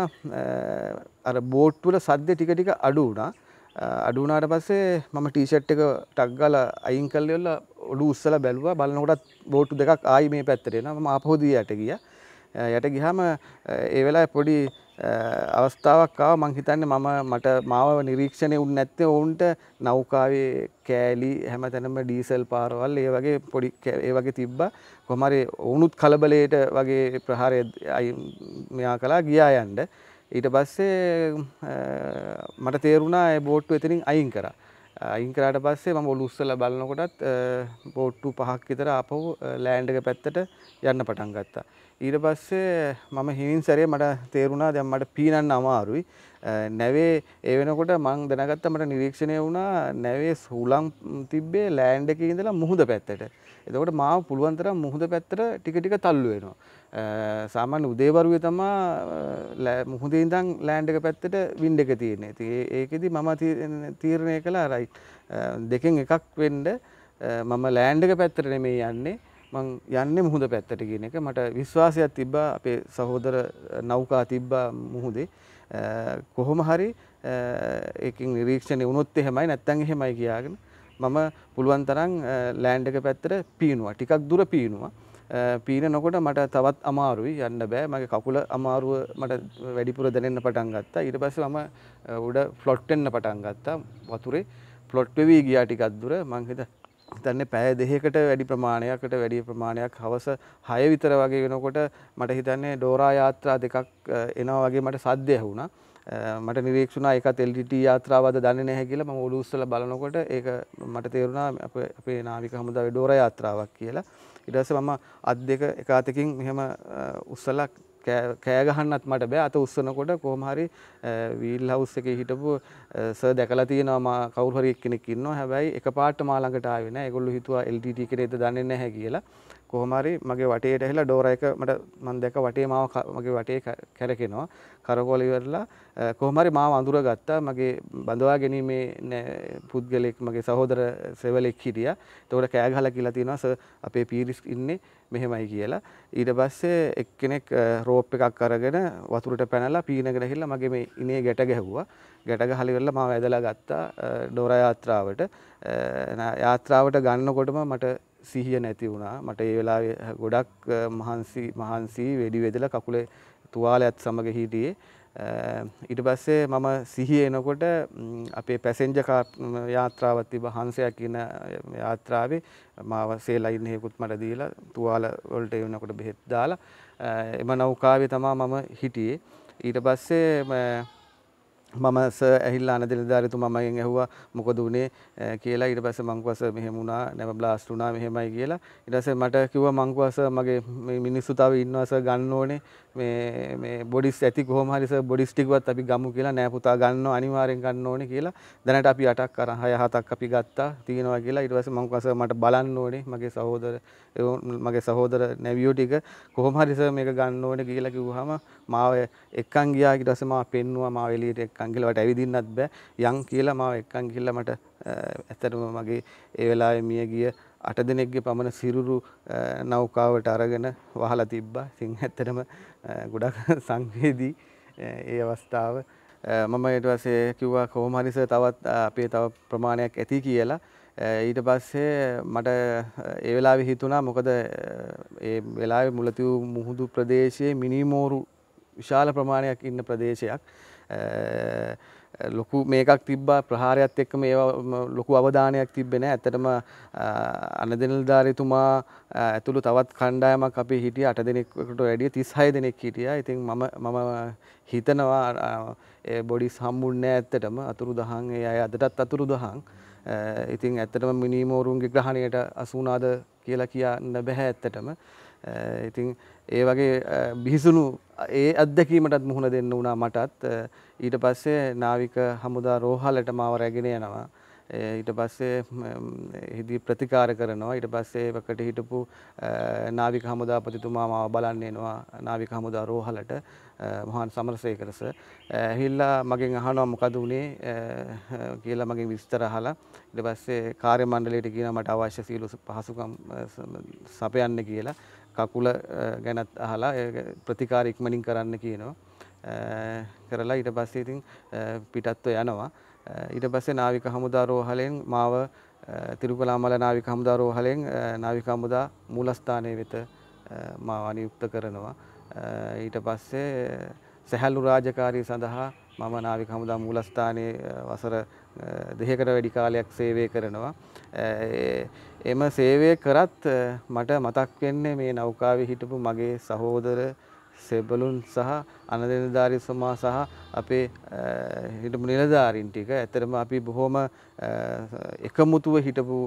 අර බෝට්වල සද්‍ය ටික ටික අඩු වුණා අඩු වුණාට පස්සේ මම ටීෂර්ට් එක ටක් ගාලා අයින් කරලා ඉවරලා ඔඩු උස්සලා බැලුවා බලනකොටත් බෝට්ටු දෙකක් ආයි මේ පැත්තට එනවා මම ආපහු දිහාට ගියා යට ගිහම ඒ වෙලාවේ පොඩි අවස්ථාවක් ආව මං හිතන්නේ මම මට මාව නිරීක්ෂණය වුණ නැත්තේ ඔවුන්ට නෞකාවේ කෑලි හැමතැනම ඩීසල් පාරවල් ඒ වගේ පොඩි ඒ වගේ තිබ්බා කොහම හරි වුණුත් කලබලයට වගේ ප්‍රහාරය මෙයා කළා ගියා යන්න ඊට පස්සේ මට තේරුණා ඒ බෝට්ටුව එතනින් අයින් කරා අයින් කරාට පස්සේ මම ඔලු උස්සලා බලනකොටත් බෝට්ටු පහක් විතර ආපහු ලෑන්ඩ් එක පැත්තට යන්න පටන් ගත්තා. ඊට පස්සේ මම හිමින් සැරේ මට තේරුණා දැන් මට පීනන්න අමාරුයි. නැවේ ඒ වෙනකොට මං දැනගත්තා මට නිරීක්ෂණය වුණා නැවේ සුලම් තිබ්බේ ලෑන්ඩ් එකේ ඉඳලා මුහුද පැත්තට. එතකොට මාව පුළුවන් තරම් මුහුද පැත්තට ටික ටික තල්ලු වෙනවා. සාමාන්‍ය උදේවරුේ තමා මුහුදේ ඉඳන් ලෑන්ඩ් එක පැත්තට වින්ඩ් එක තියෙන්නේ. ඉතින් ඒකෙදි මම තීරණය කළා රයිට් දෙකෙන් එකක් වෙන්න මම ලෑන්ඩ් එක පැත්තට නෙමෙයි යන්නේ. මං යන්නේ මුහුද පැත්තට කියන එක මට විශ්වාසයක් තිබ්බා අපේ සහෝදර නෞකා තිබ්බා මුහුදේ කොහොම හරි ඒකින් නිරීක්ෂණය වුණොත් එහෙමයි නැත්තම් එහෙමයි කියාගෙන මම පුළුවන් තරම් ලෑන්ඩ් එක පැත්තට පීනුවා. ටිකක් දුර පීනුවා. පීනනකොට මට තවත් අමාරුයි යන්න බෑ. මගේ කකුල අමාරුව මට වැඩිපුර දැනෙන්න පටන් ගත්තා. ඊට පස්සේ මම උඩ ෆ්ලොට් වෙන්න පටන් ගත්තා. වතුරේ ෆ්ලොට් වෙවි ගියා ටිකක් දුර. මං හිතා හිතන්නේ පැය දෙකකට වැඩි ප්‍රමාණයකට වැඩි ප්‍රමාණයක් හවස 6 විතර වගේ වෙනකොට මට හිතන්නේ ඩෝරා යාත්‍රා දෙකක් එනවා වගේ මට සද්ද ඇහුණා. මට නිවේක්ෂුනා එකත් එල්ඩිට යාත්‍රාවද දන්න නැහැ කියලා මම ඔලු උස්සලා බලනකොට ඒක මට තේරුණා අපේ නාවික හමුදාවේ ඩෝර යාත්‍රාවක් කියලා. ඊට පස්සේ මම අත් දෙක එක අතකින් මෙහෙම උස්සලා කෑ ගහන්නත් මට බෑ අත උස්සනකොට කොහොම හරි වීල් හවුස් එකේ හිටපු සර් දැකලා තියෙනවා මම කවුරු හරි එක්කෙනෙක් ඉන්නවා. හැබැයි එකපාරට මා ළඟට ආවේ නෑ. ඒගොල්ලෝ හිතුවා LDT කෙනෙක්ද දන්නේ නැහැ කියලා. කොහමරි මගේ වටේට ඇහිලා ඩෝර එක මට මම දැක වටේ මාව මගේ වටේ කැරකෙනවා කරකෝල ඉවරලා කොහමරි මාව අඳුරගත්තා මගේ බඳවා ගැනීමේ පුද්ගලෙක් මගේ සහෝදර සෙවලෙක් හිටියා එතකොට කෑ ගහලා කියලා තියෙනවා සර් අපේ පීරිස් ඉන්නේ මෙහෙමයි කියලා ඊට පස්සේ එක්කෙනෙක් රෝප් එකක් අරගෙන වතුරට පැනලා පීනගෙන ගිහලා මගේ මේ ඉනේ ගැට ගැහුවා ගැට ගහලා ඉවරලා මාව ඇදලා ගත්තා ඩෝරා යාත්‍රාවට යාත්‍රාවට ගන්නකොටම මට සිහිය නැති වුණා මට ඒ වෙලාවේ ගොඩක් මහන්සි මහන්සි වෙඩි වෙදලා කකුලේ තුවාලයත් සමග හිටියේ ඊට පස්සේ මම සිහිය එනකොට අපේ පැසෙන්ජ යාත්‍රාවක් තිබ හංසයක් කියන යාත්‍රාවේ මාව සේලයින් හේකුත් මට දීලා තුවාල වලට එනකොට බෙහෙත් දාලා එම නෞකාවේ තමයි මම හිටියේ ඊට පස්සේ මම ස ඇහිල්ලා අනදෙලදාරතුමා මගෙන් ඇහුවා මොකද උනේ කියලා ඊට පස්සේ මං කිව්වා මෙහෙම වුණා නැව බ්ලාස්ට් වුණා මෙහෙමයි කියලා ඊට පස්සේ මට කිව්වා මං කිව්වා මගේ මේ මිනිස්සු තව ඉන්නවා සර් ගන්න ඕනේ මේ මේ බොඩිස් ඇති කොහොම හරි සර් බොඩිස් ටිකවත් අපි ගමු කියලා නෑ පුතා ගන්නවා අනිවාර්යෙන් ගන්න ඕනේ කියලා දැනට අපි 8ක් අරන් 6 7ක් අපි ගත්තා තියෙනවා කියලා ඊට පස්සේ මං කිව්වා සර් මට බලන්න ඕනේ මගේ සහෝදර මගේ සහෝදර නැවියෝ ටික කොහොම හරි සර් මේක ගන්න ඕනේ කියලා කිව්වහම මාව එක්කන් ගියා ඊට පස්සේ මාව පෙන්නුවා මාව එළියට එක්කන් කියලා වට ඇවිදින්නත් බෑ යන් කියලා මාව එක්කන් ගිහිල්ලා මට ඇත්තටම මගේ ඒ වෙලාවේ මිය ගිය අට දෙනෙක්ගේ පමණ සිරුරු නෞකාවට අරගෙන වහලා තිබ්බා. ඉතින් ඇත්තටම ගොඩක් සංවේදී ඒ අවස්ථාව මම ඊට පස්සේ කිව්වා කොහොම හරි තවත් අපේ තව ප්‍රමාණයක් ඇති කියලා. ඊට පස්සේ මට ඒ වෙලාවේ හිතුණා මොකද ඒ වෙලාවේ මුලතිව් මුහුදු ප්‍රදේශයේ මිනිමෝරු විශාල ප්‍රමාණයක් ඉන්න ප්‍රදේශයක් ලොකු මේකක් තිබ්බා ප්‍රහාරයත් එක්කම ඒවා ලොකු අවධානයක් තිබ්බේ නැහැ. ඇත්තටම අනදෙනල්දාරතුමා ඇතුළු තවත් කණ්ඩායමක් අපි හිටිය 8 දෙනෙක්කට වැඩිය 36 දෙනෙක් හිටියා. ඉතින් මම මම හිතනවා ඒ බොඩිස් හම්බුන්නේ නැහැ ඇත්තටම අතුරු දහන් ඒ අය අදටත් අතුරු දහන්. ඉතින් ඇත්තටම මිනීමෝරුන්ගේ ග්‍රහණයට අසුණාද කියලා කියන්න බැහැ ඇත්තටම. ඉතින් ඒ වගේ බිහිසුණු ඒ අත්දැකීමටත් මුහුණ දෙන්න වුණා මටත් ඊට පස්සේ නාවික හමුදා රෝහලට මාව රැගෙන යනවා ඊට පස්සේ හිදී ප්‍රතිකාර කරනවා ඊට පස්සේ ඒකට හිටපු නාවික හමුදාපතිතුමා මාව බලන්න එනවා නාවික හමුදා රෝහලට මහාන් සමරසේකරස ඇහිල්ලා මගෙන් අහනවා මොකද උනේ කියලා මගෙන් විස්තර අහලා ඊට පස්සේ කාර්ය මණ්ඩලයට කියනවා මට අවශ්‍ය සියලු පහසුකම් සපයන්න කියලා කකුල ගැනත් අහලා ප්‍රතිකාර ඉක්මනින් කරන්න කියනවා. කරලා ඊට පස්සේ ඉතින් පිටත්ව යනවා. ඊට පස්සේ නාවික හමුදා රෝහලෙන් මාව තිරුකලාමල නාවික හමුදා රෝහලෙන් නාවික හමුදා මූලස්ථානය වෙත මාව අනියුක්ත කරනවා. ඊට පස්සේ සැහැල්ලු රාජකාරී සඳහා මම නාවික හමුදා මූලස්ථානයේ වසර දෙහකට වැඩි කාලයක් සේවය කරනවා. එම සේවය කරත් මට මතක් වෙන්නේ මේ නෞකාවේ හිටපු මගේ සහෝදර සෙබලුන් සහ අනදෙනධාරි සමා සහ අපේ හිටපු නිලධාරින් ටික ඇතරම අපි බොහොම එකමුතුව හිටපු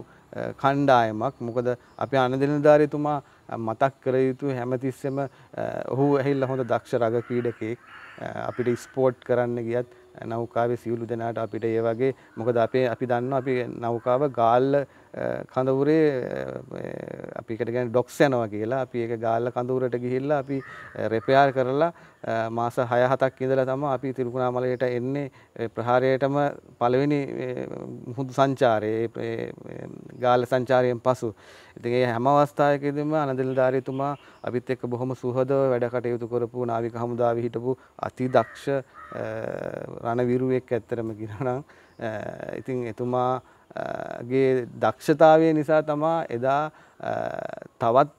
කණ්ඩායමක් මොකද අපේ අනදෙනධාරිතුමා මතක් කර යුතු හැමතිස්සෙම ඔහු ඇහිල්ල හොඳ දක්ෂ රග ක්‍රීඩකෙක් අපිට ස්පෝට් කරන්න ගියත් නෞකාවේ සියලු දෙනාට අපිට ඒ වගේ මොකද අපේ අපි දන්නවා අපි නෞකාව ගාල්ල කඳවුරේ අපිකට ගැන ඩොක්ස් යනවා කියලා අපි ඒක ගාල්ල කඳවුරට ගිහිල්ලා අපි රෙපයාර් කරලා මාස 6 7ක් ඉඳලා තමයි අපි තිරුකුණාමලයට එන්නේ ප්‍රහාරයටම පළවෙනි මුහුදු සංචාරයේ ගාල්ල සංචාරයෙන් පසු. ඉතින් ඒ හැම අවස්ථාවකදීම අනදිල්දාරීතුමා අපිත් එක්ක බොහොම සුහදව වැඩ කටයුතු කරපු නාවික හමුදාවේ හිටපු අති දක්ෂ රණවිරුවෙක් ඇත්තරම කිරනම් ඉතින් එතුමා ගේ දක්ෂතාවය නිසා තමා එදා තවත්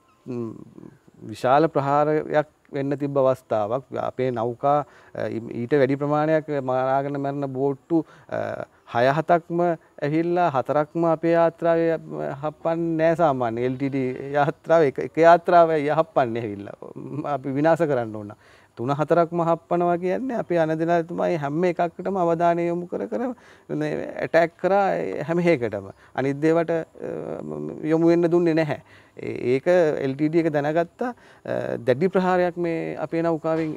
විශාල ප්‍රහාරයක් වෙන්න තිබ අවස්ථාවක් අපේ නෞකා ඊට වැඩි ප්‍රමාණයක් මාරාගෙන මැරණ බෝට්ටු හය හතක්ම ඇහිල්ලා හතරක්ම අපේ යාත්‍රාව හපන් නෑසාමාන්‍ය එල්ටඩ යාත්‍රාව එක යාත්‍රාව යහපන්නේ ඇවිල්ල අපි විනාස කරන්න ඕන්න තුන හතරක්ම හප්පනවා කියන්නේ අපි අන දෙනතුමයි හැම එකක්ටම අවධානය යොමු කර කර ඇටැක් කරා හැමහේකටම අනිද්දේවට යොමුවෙන්න දුන්නේ නැහැ ඒක එල්ටඩ එක දැනගත්තා දැඩි ප්‍රහාරයක් මේ අපේ නෞකාවෙන්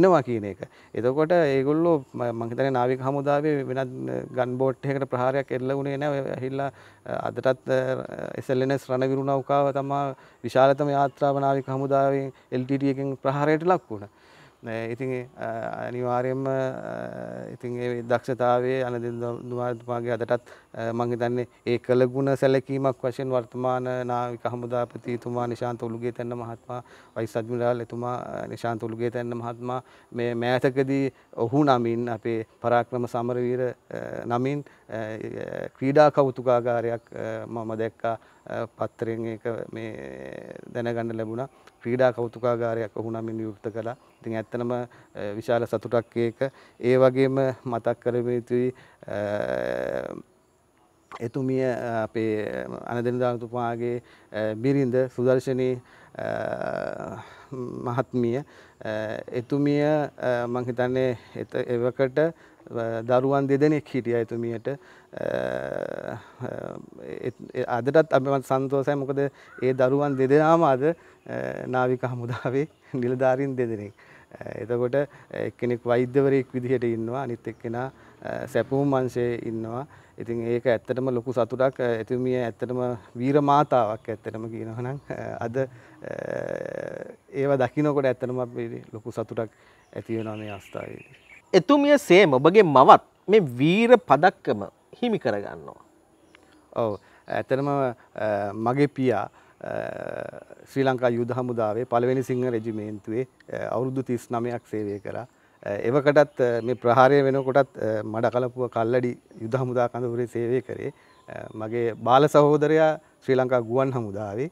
එනවා කියන එක. එතකොට ඒගොල්ලෝ මංහිතන නාවික හමුදාවේ වෙනත් ගන්බෝට්හකට ප්‍රහාරයක් එල්ල වුණේ නෑ හිල්ලා අදටත් එසල්ලෙනස් රණවිරු නෞකාව තමා විශාලතම යාත්‍රාව නාවික හමුදාවෙන් එල්ටඩියකින් ප්‍රහාරයට ලක් වුණා. ඉතින් අනිවාර්යයෙන්ම ඉතින් ඒ දක්ෂතාවයේ අනදින දුමාරතුමාගේ අදටත් මම හිතන්නේ ඒ කළ ගුණ සැලකීමක් වශයෙන් වර්තමාන නාවික හමුදාපතිතුමා නිශාන්ත උළුගේතැන්න මහත්මයා වයිස් අඩ්මිරාල් එතුමා නිශාන්ත උළුගේතැන්න මහත්මයා මේ මෑතකදී ඔහු නමින් අපේ පරාක්‍රම සමරවීර නමින් ක්‍රීඩා කෞතුකාගාරයක් මම දැක්කා පත්තරෙන් ඒක මේ දැනගන්න ලැබුණා ක්‍රීඩා කෞතුකාගාරයක් ඔහුනමින් යුක්ත කළා. ඉතින් ඇත්තනම විශාල සතුටක් ඒක. ඒ වගේම මතක් කරගත යුතුයි එතුමිය අපේ අනදෙනදාතුමාගේ බිරිඳ සුදර්ශනී මහත්මිය එතුමිය මං හිතන්නේ එවකට දරුවන් දෙදෙනෙක් හිටියා එතුමියට අදටත් අපි මට සන්තෝෂයි මොකද ඒ දරුවන් දෙදෙනාම අද නාවික හමුදාවේ නිලධාරීන් දෙදෙනෙක්. එතකොට එක්කෙනෙක් වෛද්‍යවරයෙක් විදිහට ඉන්නවා අනිත් එක්කෙනා සැපවුම් අංශයේ ඉන්නවා. ඉතින් ඒක ඇත්තටම ලොකු සතුටක් එතුමිය ඇත්තටම වීර මාතාවක් ඇත්තටම කියනවා නම් අද ඒව දකින්නකොට ඇත්තටම ලොකු සතුටක් ඇති වෙනවා මේ අවස්ථාවේදී. එතුමිය සේම ඔබගේ මවත් මේ වීර පදක්කම හිමි කරගන්නවා. ඔව් ඇත්තටම මගේ පියා ශ්‍රී ලංකා යුද හමුදාවේ පළවෙනි සිංහ රෙජිමේන්තුවේ අවුරුදු 39ක් සේවය කළා. එවකටත් මේ ප්‍රහාරය වෙනකොටත් මඩ කලපුව කල්ලඩි යුද හමුදා කඳවුරේ සේවය කරේ. මගේ බාල සහෝදරයා ශ්‍රී ලංකා ගුවන් හමුදාවේ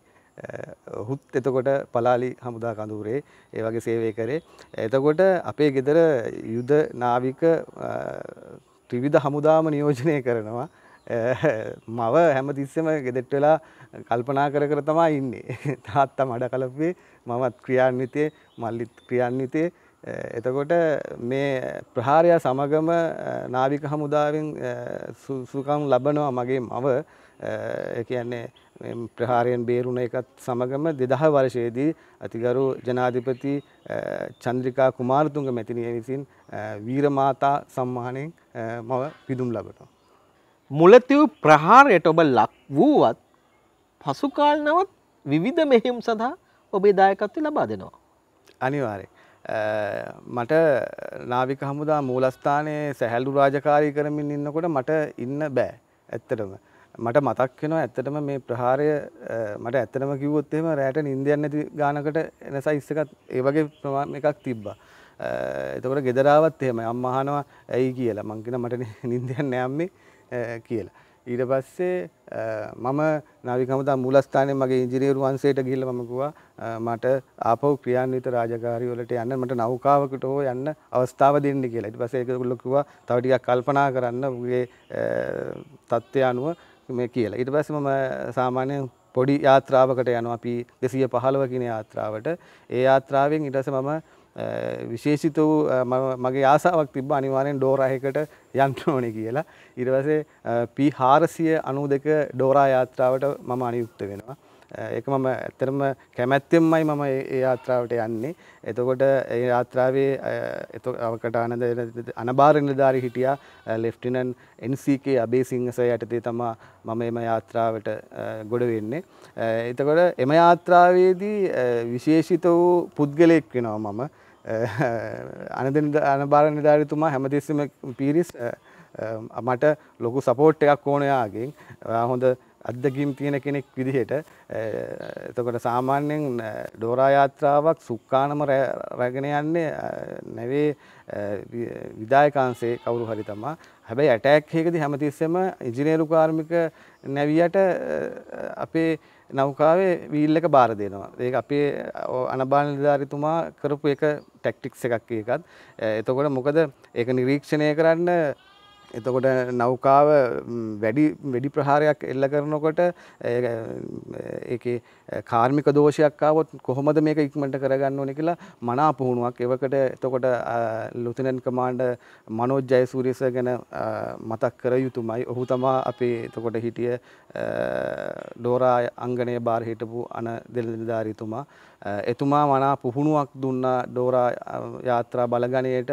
හුත් එතකොට පලාලි හමුදා කඳුරේ ඒ වගේ සේවය කරේ. එතකොට අපේ ගෙදර යුද නාවික ත්‍රිවිධ හමුදාම නියෝජනය කරනවා. මව හැමතිස්සෙම ගෙදෙට් වෙලා කල්පනා කර කර තමා ඉන්නේ තාත්තා මඩ කලපේ මමත් ක්‍රියාන්විතය මල්ලිත් ක්‍රියාන්විතය එතකොට මේ ප්‍රහාරයා සමගම නාවික හමුදාවෙන් සුකම් ලබනවා මගේ මව කියන්නේ ප්‍රහාරයෙන් බේරුණ එකත් සමගම දෙදහ වර්ෂයේදී අතිගරු ජනාධිපති චන්ද්‍රිකා කුමාරතුංග මැතිනිය විසින් වීරමාතා සම්මානයෙන් මව පිදුම් ලබනවා. මුලතිව් ප්‍රහාරයට ඔබ ලක් වූවත් පසුකාල් නවත් විවිධ මෙහෙම් සඳහා ඔබේ දායකත්ව ලබා දෙනවා. අනිවාරය. මට නාවික හමුදා මූලස්ථානයේ සැහැල්ලු රාජකාරී කරමින් ඉන්නකොට මට ඉන්න බෑ ඇත්තටම. මට මතක් වෙනවා ඇත්තටම මේ ප්‍රහාරය මට ඇත්තටම කිව්වොත් එහෙම රැට නිින්දයන් නැති ගානකට එනසයි ඉස්සකත් ඒ වගේ ප්‍රමාණ එකක් තිබ්බා. එතකොට ගෙදරාවත් එහෙම අම්මා අහනවා ඇයි කියලා. මං කියන මට නිින්දයන් නෑ අම්මේ. කියලා. ඊට පස්සේ මම නාවිකමදා මුලස්ථානයේ මගේ ඉංජිනේරු වංශයට ගිහිල්ලා මම ගියා මට ආපහු ක්‍රියාන්විත රාජකාරී වලට යන්න මට නෞකාවකට හෝ යන්න අවස්ථාව දෙන්න කියලා. ඊට පස්සේ ඒගොල්ලෝ කිව්වා තව ටිකක් කල්පනා කරන්න උගේ தත්ත්වය අනුව මේ කියලා. ඊට පස්සේ මම සාමාන්‍යයෙන් පොඩි යාත්‍රාවකට යනවා අපි 215 කින යාත්‍රාවට. ඒ යාත්‍රාවෙන් ඊට පස්සේ මම විශේෂිත වූ මගේ ආසාවක් තිබ අනිවාරෙන් ඩෝරාහකට යන්ට ඕනෙ කියලා. ඉරවසේ පී හාරසිය අනු දෙක ඩෝරා යාත්‍රාවට මම අනියුක්ත වෙනවා. ඒක මම ඇත්තරම කැමැත්තෙන්මයි මම ඒ යාත්‍රාවට යන්නේ. එතකොට ඒ යාත්‍රාවේ එත අවකටානද අනභාර නිලධාරී හිටියා ලෙෆ්ටිනන් NCK අබේසිංහස යටතේ තමා මම එම යාත්‍රාවට ගොඩ වෙන්නේ. එතකොට එම යාත්‍රාවේදී විශේෂිත වූ පුද්ගලයෙක් වෙනවා මම. අනදන අනබාර නිධාරිතුමා හැමතිස්සම පිරිස් මට ලොකු සපෝට් එකක් ඕනයාගෙන් හොඳ අත්දකීම් තියෙන කෙනෙක් විදිහට එතකොට සාමාන්‍යයෙන් ඩෝරායාත්‍රාවක් සුක්කානම රැගෙන යන්නේ නැවේ විදායකාන්සේ කවුරු හරි තමා හැබැයි ඇටෑක් එකකදී හැමතිස්සෙම ඉංජිනේරු කාර්මික නැවියට අපේ නෞකාවේ වීල් එක බාර දෙනවා. ඒක අපේ අනබාල නිලධාරිතුමා කරපු එක ටැක්ටික්ස් එකක් ඒකත්. එතකොට මොකද ඒක නිරීක්ෂණය කරන්න එතකොට නෞකාව වැඩි ප්‍රහාරයක් එල්ල කරනකොට කාර්මික දෝෂයක්කාවත් කොහොමද මේක ඉක්මට කරගන්න ඕන කියලා මනා පුහුණුවක් එවකට එතකොට ලුතිනන් කමාන්ඩ මනෝජ් ජයසූරිස ගැන මතක් කර යුතුමයි ඔහු තමා අපේ එතකොට හිටිය ඩෝරා අංගනය බාර හිටපු අන දෙල්ධාරීතුමා එතුමා මනා පුහුණුවක් දුන්නා ඩෝරා යාත්‍රා බලගණයට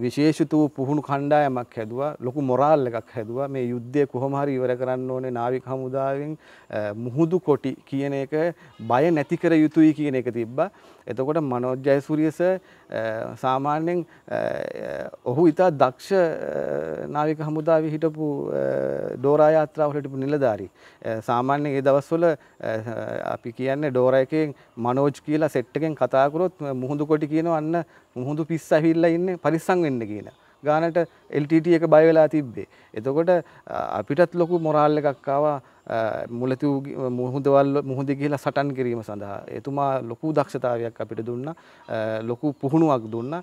විශේෂිත වූ පුහුණු කණ්ඩායමක් හැදුවා ලොකු මොරාල් එකක් හැදුවා මේ යුද්ධය කොහොම හරි ඉවර කරන්න ඕනේ නාවික හමුදාවෙන් මුහුදු කොටි කියන එක බය නැති කර යුතුයි කියන එක තිබ්බා එතකොට මනෝජ් ජයසූරියස සාමාන්‍යයෙන් ඔහු ඉතා දක්ෂ නාවික හමුදාවේ හිටපු ඩෝරා යාත්‍රාවට හිටපු නිලධාරී. සාමාන්‍යයෙන් ඒ දවස්වල අපි කියන්නේ ඩෝරා එකෙන් මනෝජ් කියලා සෙට් එකෙන් කතා කරොත් මුහුදු කොටි කියනවා අන්න මුහුදු පිස්ස ඇවිල්ලා ඉන්නේ පරිස්සම් වෙන්න කියලා. ගානට එල්ටට එක බයවෙලා තිබ්බේ. එතකොට අපිටත් ලොකු මොරාල්ල එකක්කාවා මුලතු මුහුදවල් මුහුද ගිහිලා සටන් කිරීම සඳහා එතුමා ලොකු දක්ෂතාවයක් අපිට දුන්නා ලොකු පුහුණුවක් දුන්නා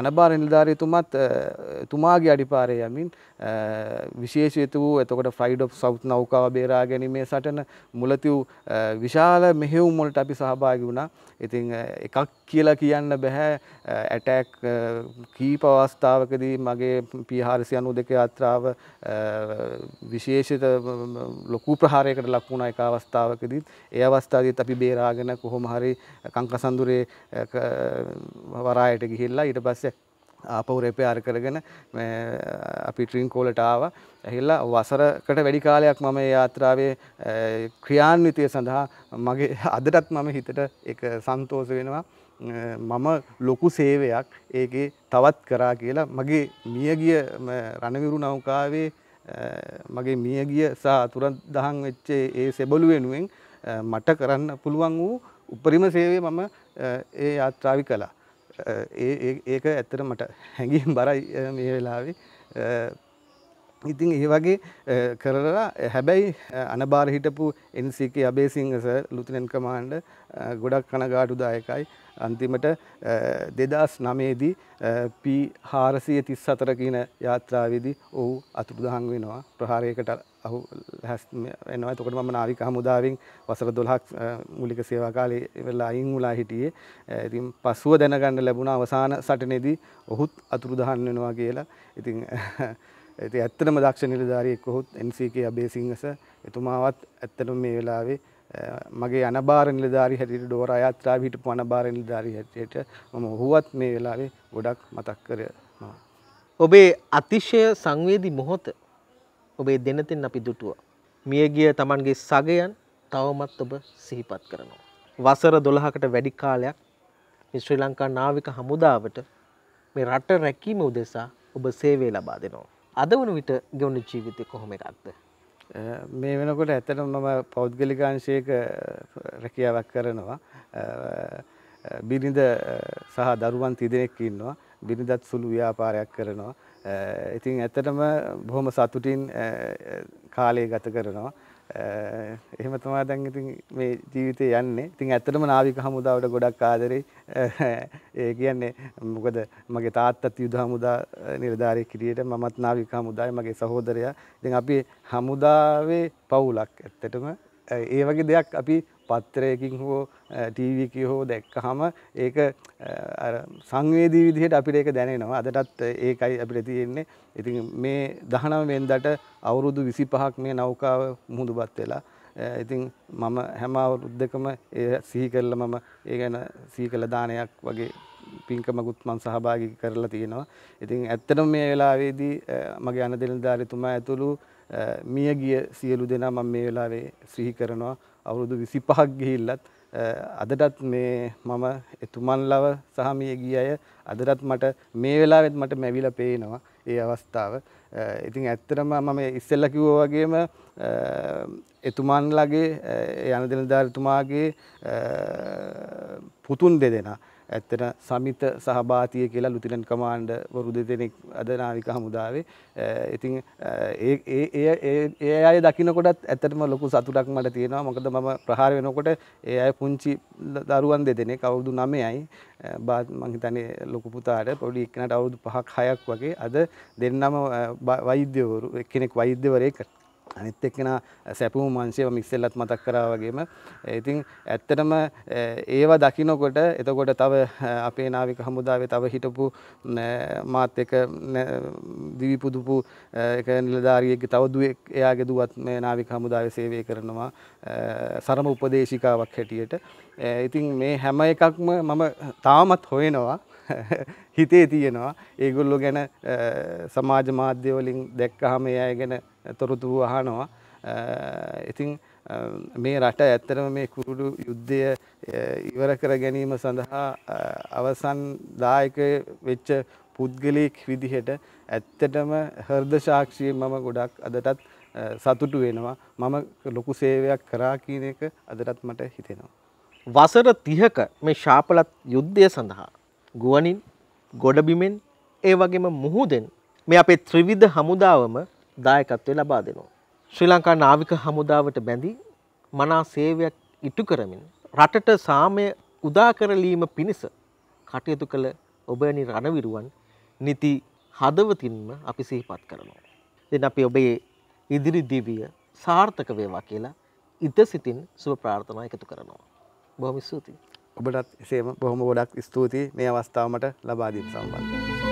අනබාර නිලධාරීතුමත් තුමාගේ අඩිපාරේ යමින් විශේෂිත වූ එතකොට ෆ්ලයිඩ් ඔෆ් සවුත් නෞකාව බේරා ගැනීමේ සටන මුලතු විශාල මෙහෙවුම් වලට අපි සහභාගී වුණා ඉතින් එකක් කියලා කියන්න බෑ ඇටැක් කීප අවස්ථාවකදී මගේ පිය 492 යාත්‍රාව විශේෂිත ලොකු ලොකු ප්‍රහාරයකට ලක් වුණා එක අවස්ථාවකදීත් ඒ අවස්ථාවදීත් අපි බේරාගෙන කොහොම හරි කංකසඳුරේ වරායට ගිහිල්ලා ඊට පස්සේ ආපහු රෙපයාර් කරගෙන අපි ට්‍රින්කෝලට ආව ඇහිල්ලා වසරකට වැඩි කාලයක් මම ඒ යාත්‍රාවේ ක්‍රියාන්විතය සඳහා මගේ අදටත් මම හිතට එක සන්තෝස වෙනවා මම ලොකු සේවයක් ඒගේ තවත් කරා කියලා මගේ මියගිය රණවිරු නෞකාවේ මගේ මියගිය සහ අතුරන් දහන් වෙච්චේ ඒ සෙබළු වෙනුවෙන් මට කරන්න පුළුවන් වූ උපරිම සේවය මම ඒ යාත්‍රාවි කළා. ඒක ඇත්තට මට හැඟීම් බරයි මේ වෙලාවේ ඉතින් ඒ වගේ කරලා හැබැයි අනබාර හිටපු එන්සික අබේසිංහස ලුතිනෙන් කමාන්ඩ ගොඩක් කනගාටු දායකයි අන්තිමට දෙදස් නමේදී පී හාරසිය තිස් සතර කියන යාත්‍රාවේදී ඔහු අතුරුදහන් වෙනවා ප්‍රහාරයකට අහු එනවා එතකොට මම නාවික හමුදාවෙන් වසර 12ක් මූලික සේවා කාලේ වෙලා අයින් වුණා හිටියේ. ඉතින් පසුව දැනගන්න ලැබුණ අවසාන සටනේදී ඔහුත් අතුරුදහන් වෙනවා කියලා. ඉතින් ඇති ඇත්තනම දක්ෂ නිලධාරියෙක් ඔහුත් NCK අබේසිංහස එතුමාවත් ඇත්තටම මේ වෙලාවේ මගේ අනබාර නිලධාරි හැටියට ඩෝර අයාත්‍රාව හිටපු අනබාර නිලධාරි හැටියට මම ඔහුවත් මේ වෙලාවේ ගොඩක් මතක් කරනවා. ඔබේ අතිශය සංවේදී මොහොත ඔබේ දෙනතෙන් අපි දුටුවා. මියගිය Tamanගේ සගයන් තවමත් ඔබ සිහිපත් කරනවා. වසර 12කට වැඩි කාලයක් ශ්‍රී ලංකා නාවික හමුදාවට මේ රට රැකීම උදෙසා ඔබ සේවය ලබා දෙනවා. අද වන විට ගෙවුණු ජීවිතය කොහොම එකක්ද. මේ වෙනකොට ඇතට මම පෞද්ගලිකාංශයක රැකියාවක් කරනවා. බිරිඳ සහ දරුවන් තිදෙනෙක් ඉන්නවා බිරිඳත් සුළු ව්‍යාපාරයක් කරනවා. ඉතින් ඇත්තටම බොහොම සතුටින් කාලය ගත කරනවා. එහෙම තමා දැන් ඉතින් මේ ජීවිතේ යන්නේ. ඉතින් ඇත්තටම නාවික හමුදාවට ගොඩක් ආදරේ. ඒ කියන්නේ මොකද මගේ තාත්තත් යුද හමුදා නිලධාරියෙක් හිටියට මමත් නාවික හමුදාවේ මගේ සහෝදරයා. ඉතින් අපි හමුදාවේ පවුලක් ඇත්තටම ඒ වගේ දෙයක් අපි පත්තරයකින් හෝ ටීවක හෝ දැක්ක හම ඒක සංවේදී විදිහට අපිට ඒක දැනෙනවා අදටත් ඒකයි අපිට තියෙන්නේ ඉති මේ දහනම වෙන්දට අවුරුදු විසි පහක් මේ නෞකාව මුහුදුබත් වෙලා ඉතින් මම හැම අවුරුද්දකම ඒ සිහි කරලා මම ඒ ගැන සිහි කළ දානයක් වගේ පින්කමකුත් මම සහභාගී කරලා තියෙනවා. ඉතින් ඇත්තටම මේ වෙලාවේදී මගේ අනදෙනදාරිතුමා ඇතුළු මිය ගිය සියලු දෙනා මම මේ වෙලාවේ සිහි කරනවා අවුරුදු 25ක් ගිහිල්ලත් අදටත් මේ මම එතුමන්ලව සහ මිය ගිය අය අදටත් මට මේ වෙලාවෙත් මට මැවිලා පේනවා ඒ අවස්ථාව. ඉතින් ඇත්තටම මම ඉස්සෙල්ලා කිව්වා වගේම එතුමන්ලගේ යන දෙනදාරතුමාගේ පුතුන් දෙදෙනා ඇත්තට සමිත සහභාතිය කියලා ලුතිනන් කමාන්්ඩවරු දෙදෙනෙක් අද නාවික හමුදාවේ ඉතින් ඒ අය දකිනකොටත් ඇතටම ලොකු සතුටක් මට තියෙනවා මොකද මම ප්‍රහාර වෙනකොට ඒ අය පුංචි දරුවන් දෙදෙනෙ කවුරුදු නමයයි බාත් මංහිතනේ ලොකු පුතාට පොඩි එක්නට අවුදු පහක් හයක් වගේ අද දෙන්නම වෛද්‍යවරු එක්කෙනෙක් වෛද්‍යවරය අනිත් එක්කෙන සැපුම් මංශයව මික්සෙල්ලත් මතක් කරා වගේම ඉතින් ඇත්තටම ඒවා දකිනකොට එතකොට තව අපේ නාවික හමුදාවේ තව හිටපු මාත් එක දිවි පුදුපු එක නිලධාරියෙක්ගේ තව දුවෙක් එයාගේ දුවත් මේ නාවික හමුදාවේ සේවය කරනවා සරම උපදේශිකාවක් හැටියට ඉතින් මේ හැම එකක්ම මම තාමත් හොයනවා හිතේ තියෙනවා ඒගොල්ලෝ ගැන සමාජ මාධ්‍යවලින් දැක්කහම ඒ අය ගැන තොරතුරු අහනවා. ඉතින් මේ රට ඇත්තරම මේ කුරුඩු යුද්ධය ඉවර කර ගැනීම සඳහා අවසන් දායක වෙච්ච පුද්ගලයෙක් විදිහට ඇත්තටම හර්ද ශාක්ෂිය මම ගොඩක් අදටත් සතුටු වෙනවා මම ලොකු සේවයක් කරා කියන එක අදටත් මට හිතෙනවා. වසර තිහක මේ ශාපලත් යුද්ධය සඳහා ගුවනින් ගොඩබිමෙන් ඒ වගේම මුහුදෙන් මේ අපේ ත්‍රිවිධ හමුදාවම දායකත්වය ලබා දෙනවා. ශ්‍රී ලංකා නාවික හමුදාවට බැඳී මනා සේවයක් ඉටු කරමින් රටට සාමය උදා කරලීම පිණිස කටයුතු කළ ඔබනි රණවිරුවන් නිති හදවතින්ම අපි සිහිපත් කරනවා. දෙන අපි ඔබේ ඉදිරි දිවිය සාර්ථක වේවා කියලා ඉත සිතින් සුව ප්‍රාර්ථනා එකතු කරනවා. බොහොම ස්තුතියි. ඔබටත් එසේම බොහොම ගොඩක් ස්තුතියි මේ අවස්ථාවට ලබා දීම සම්බන්ධයෙන්.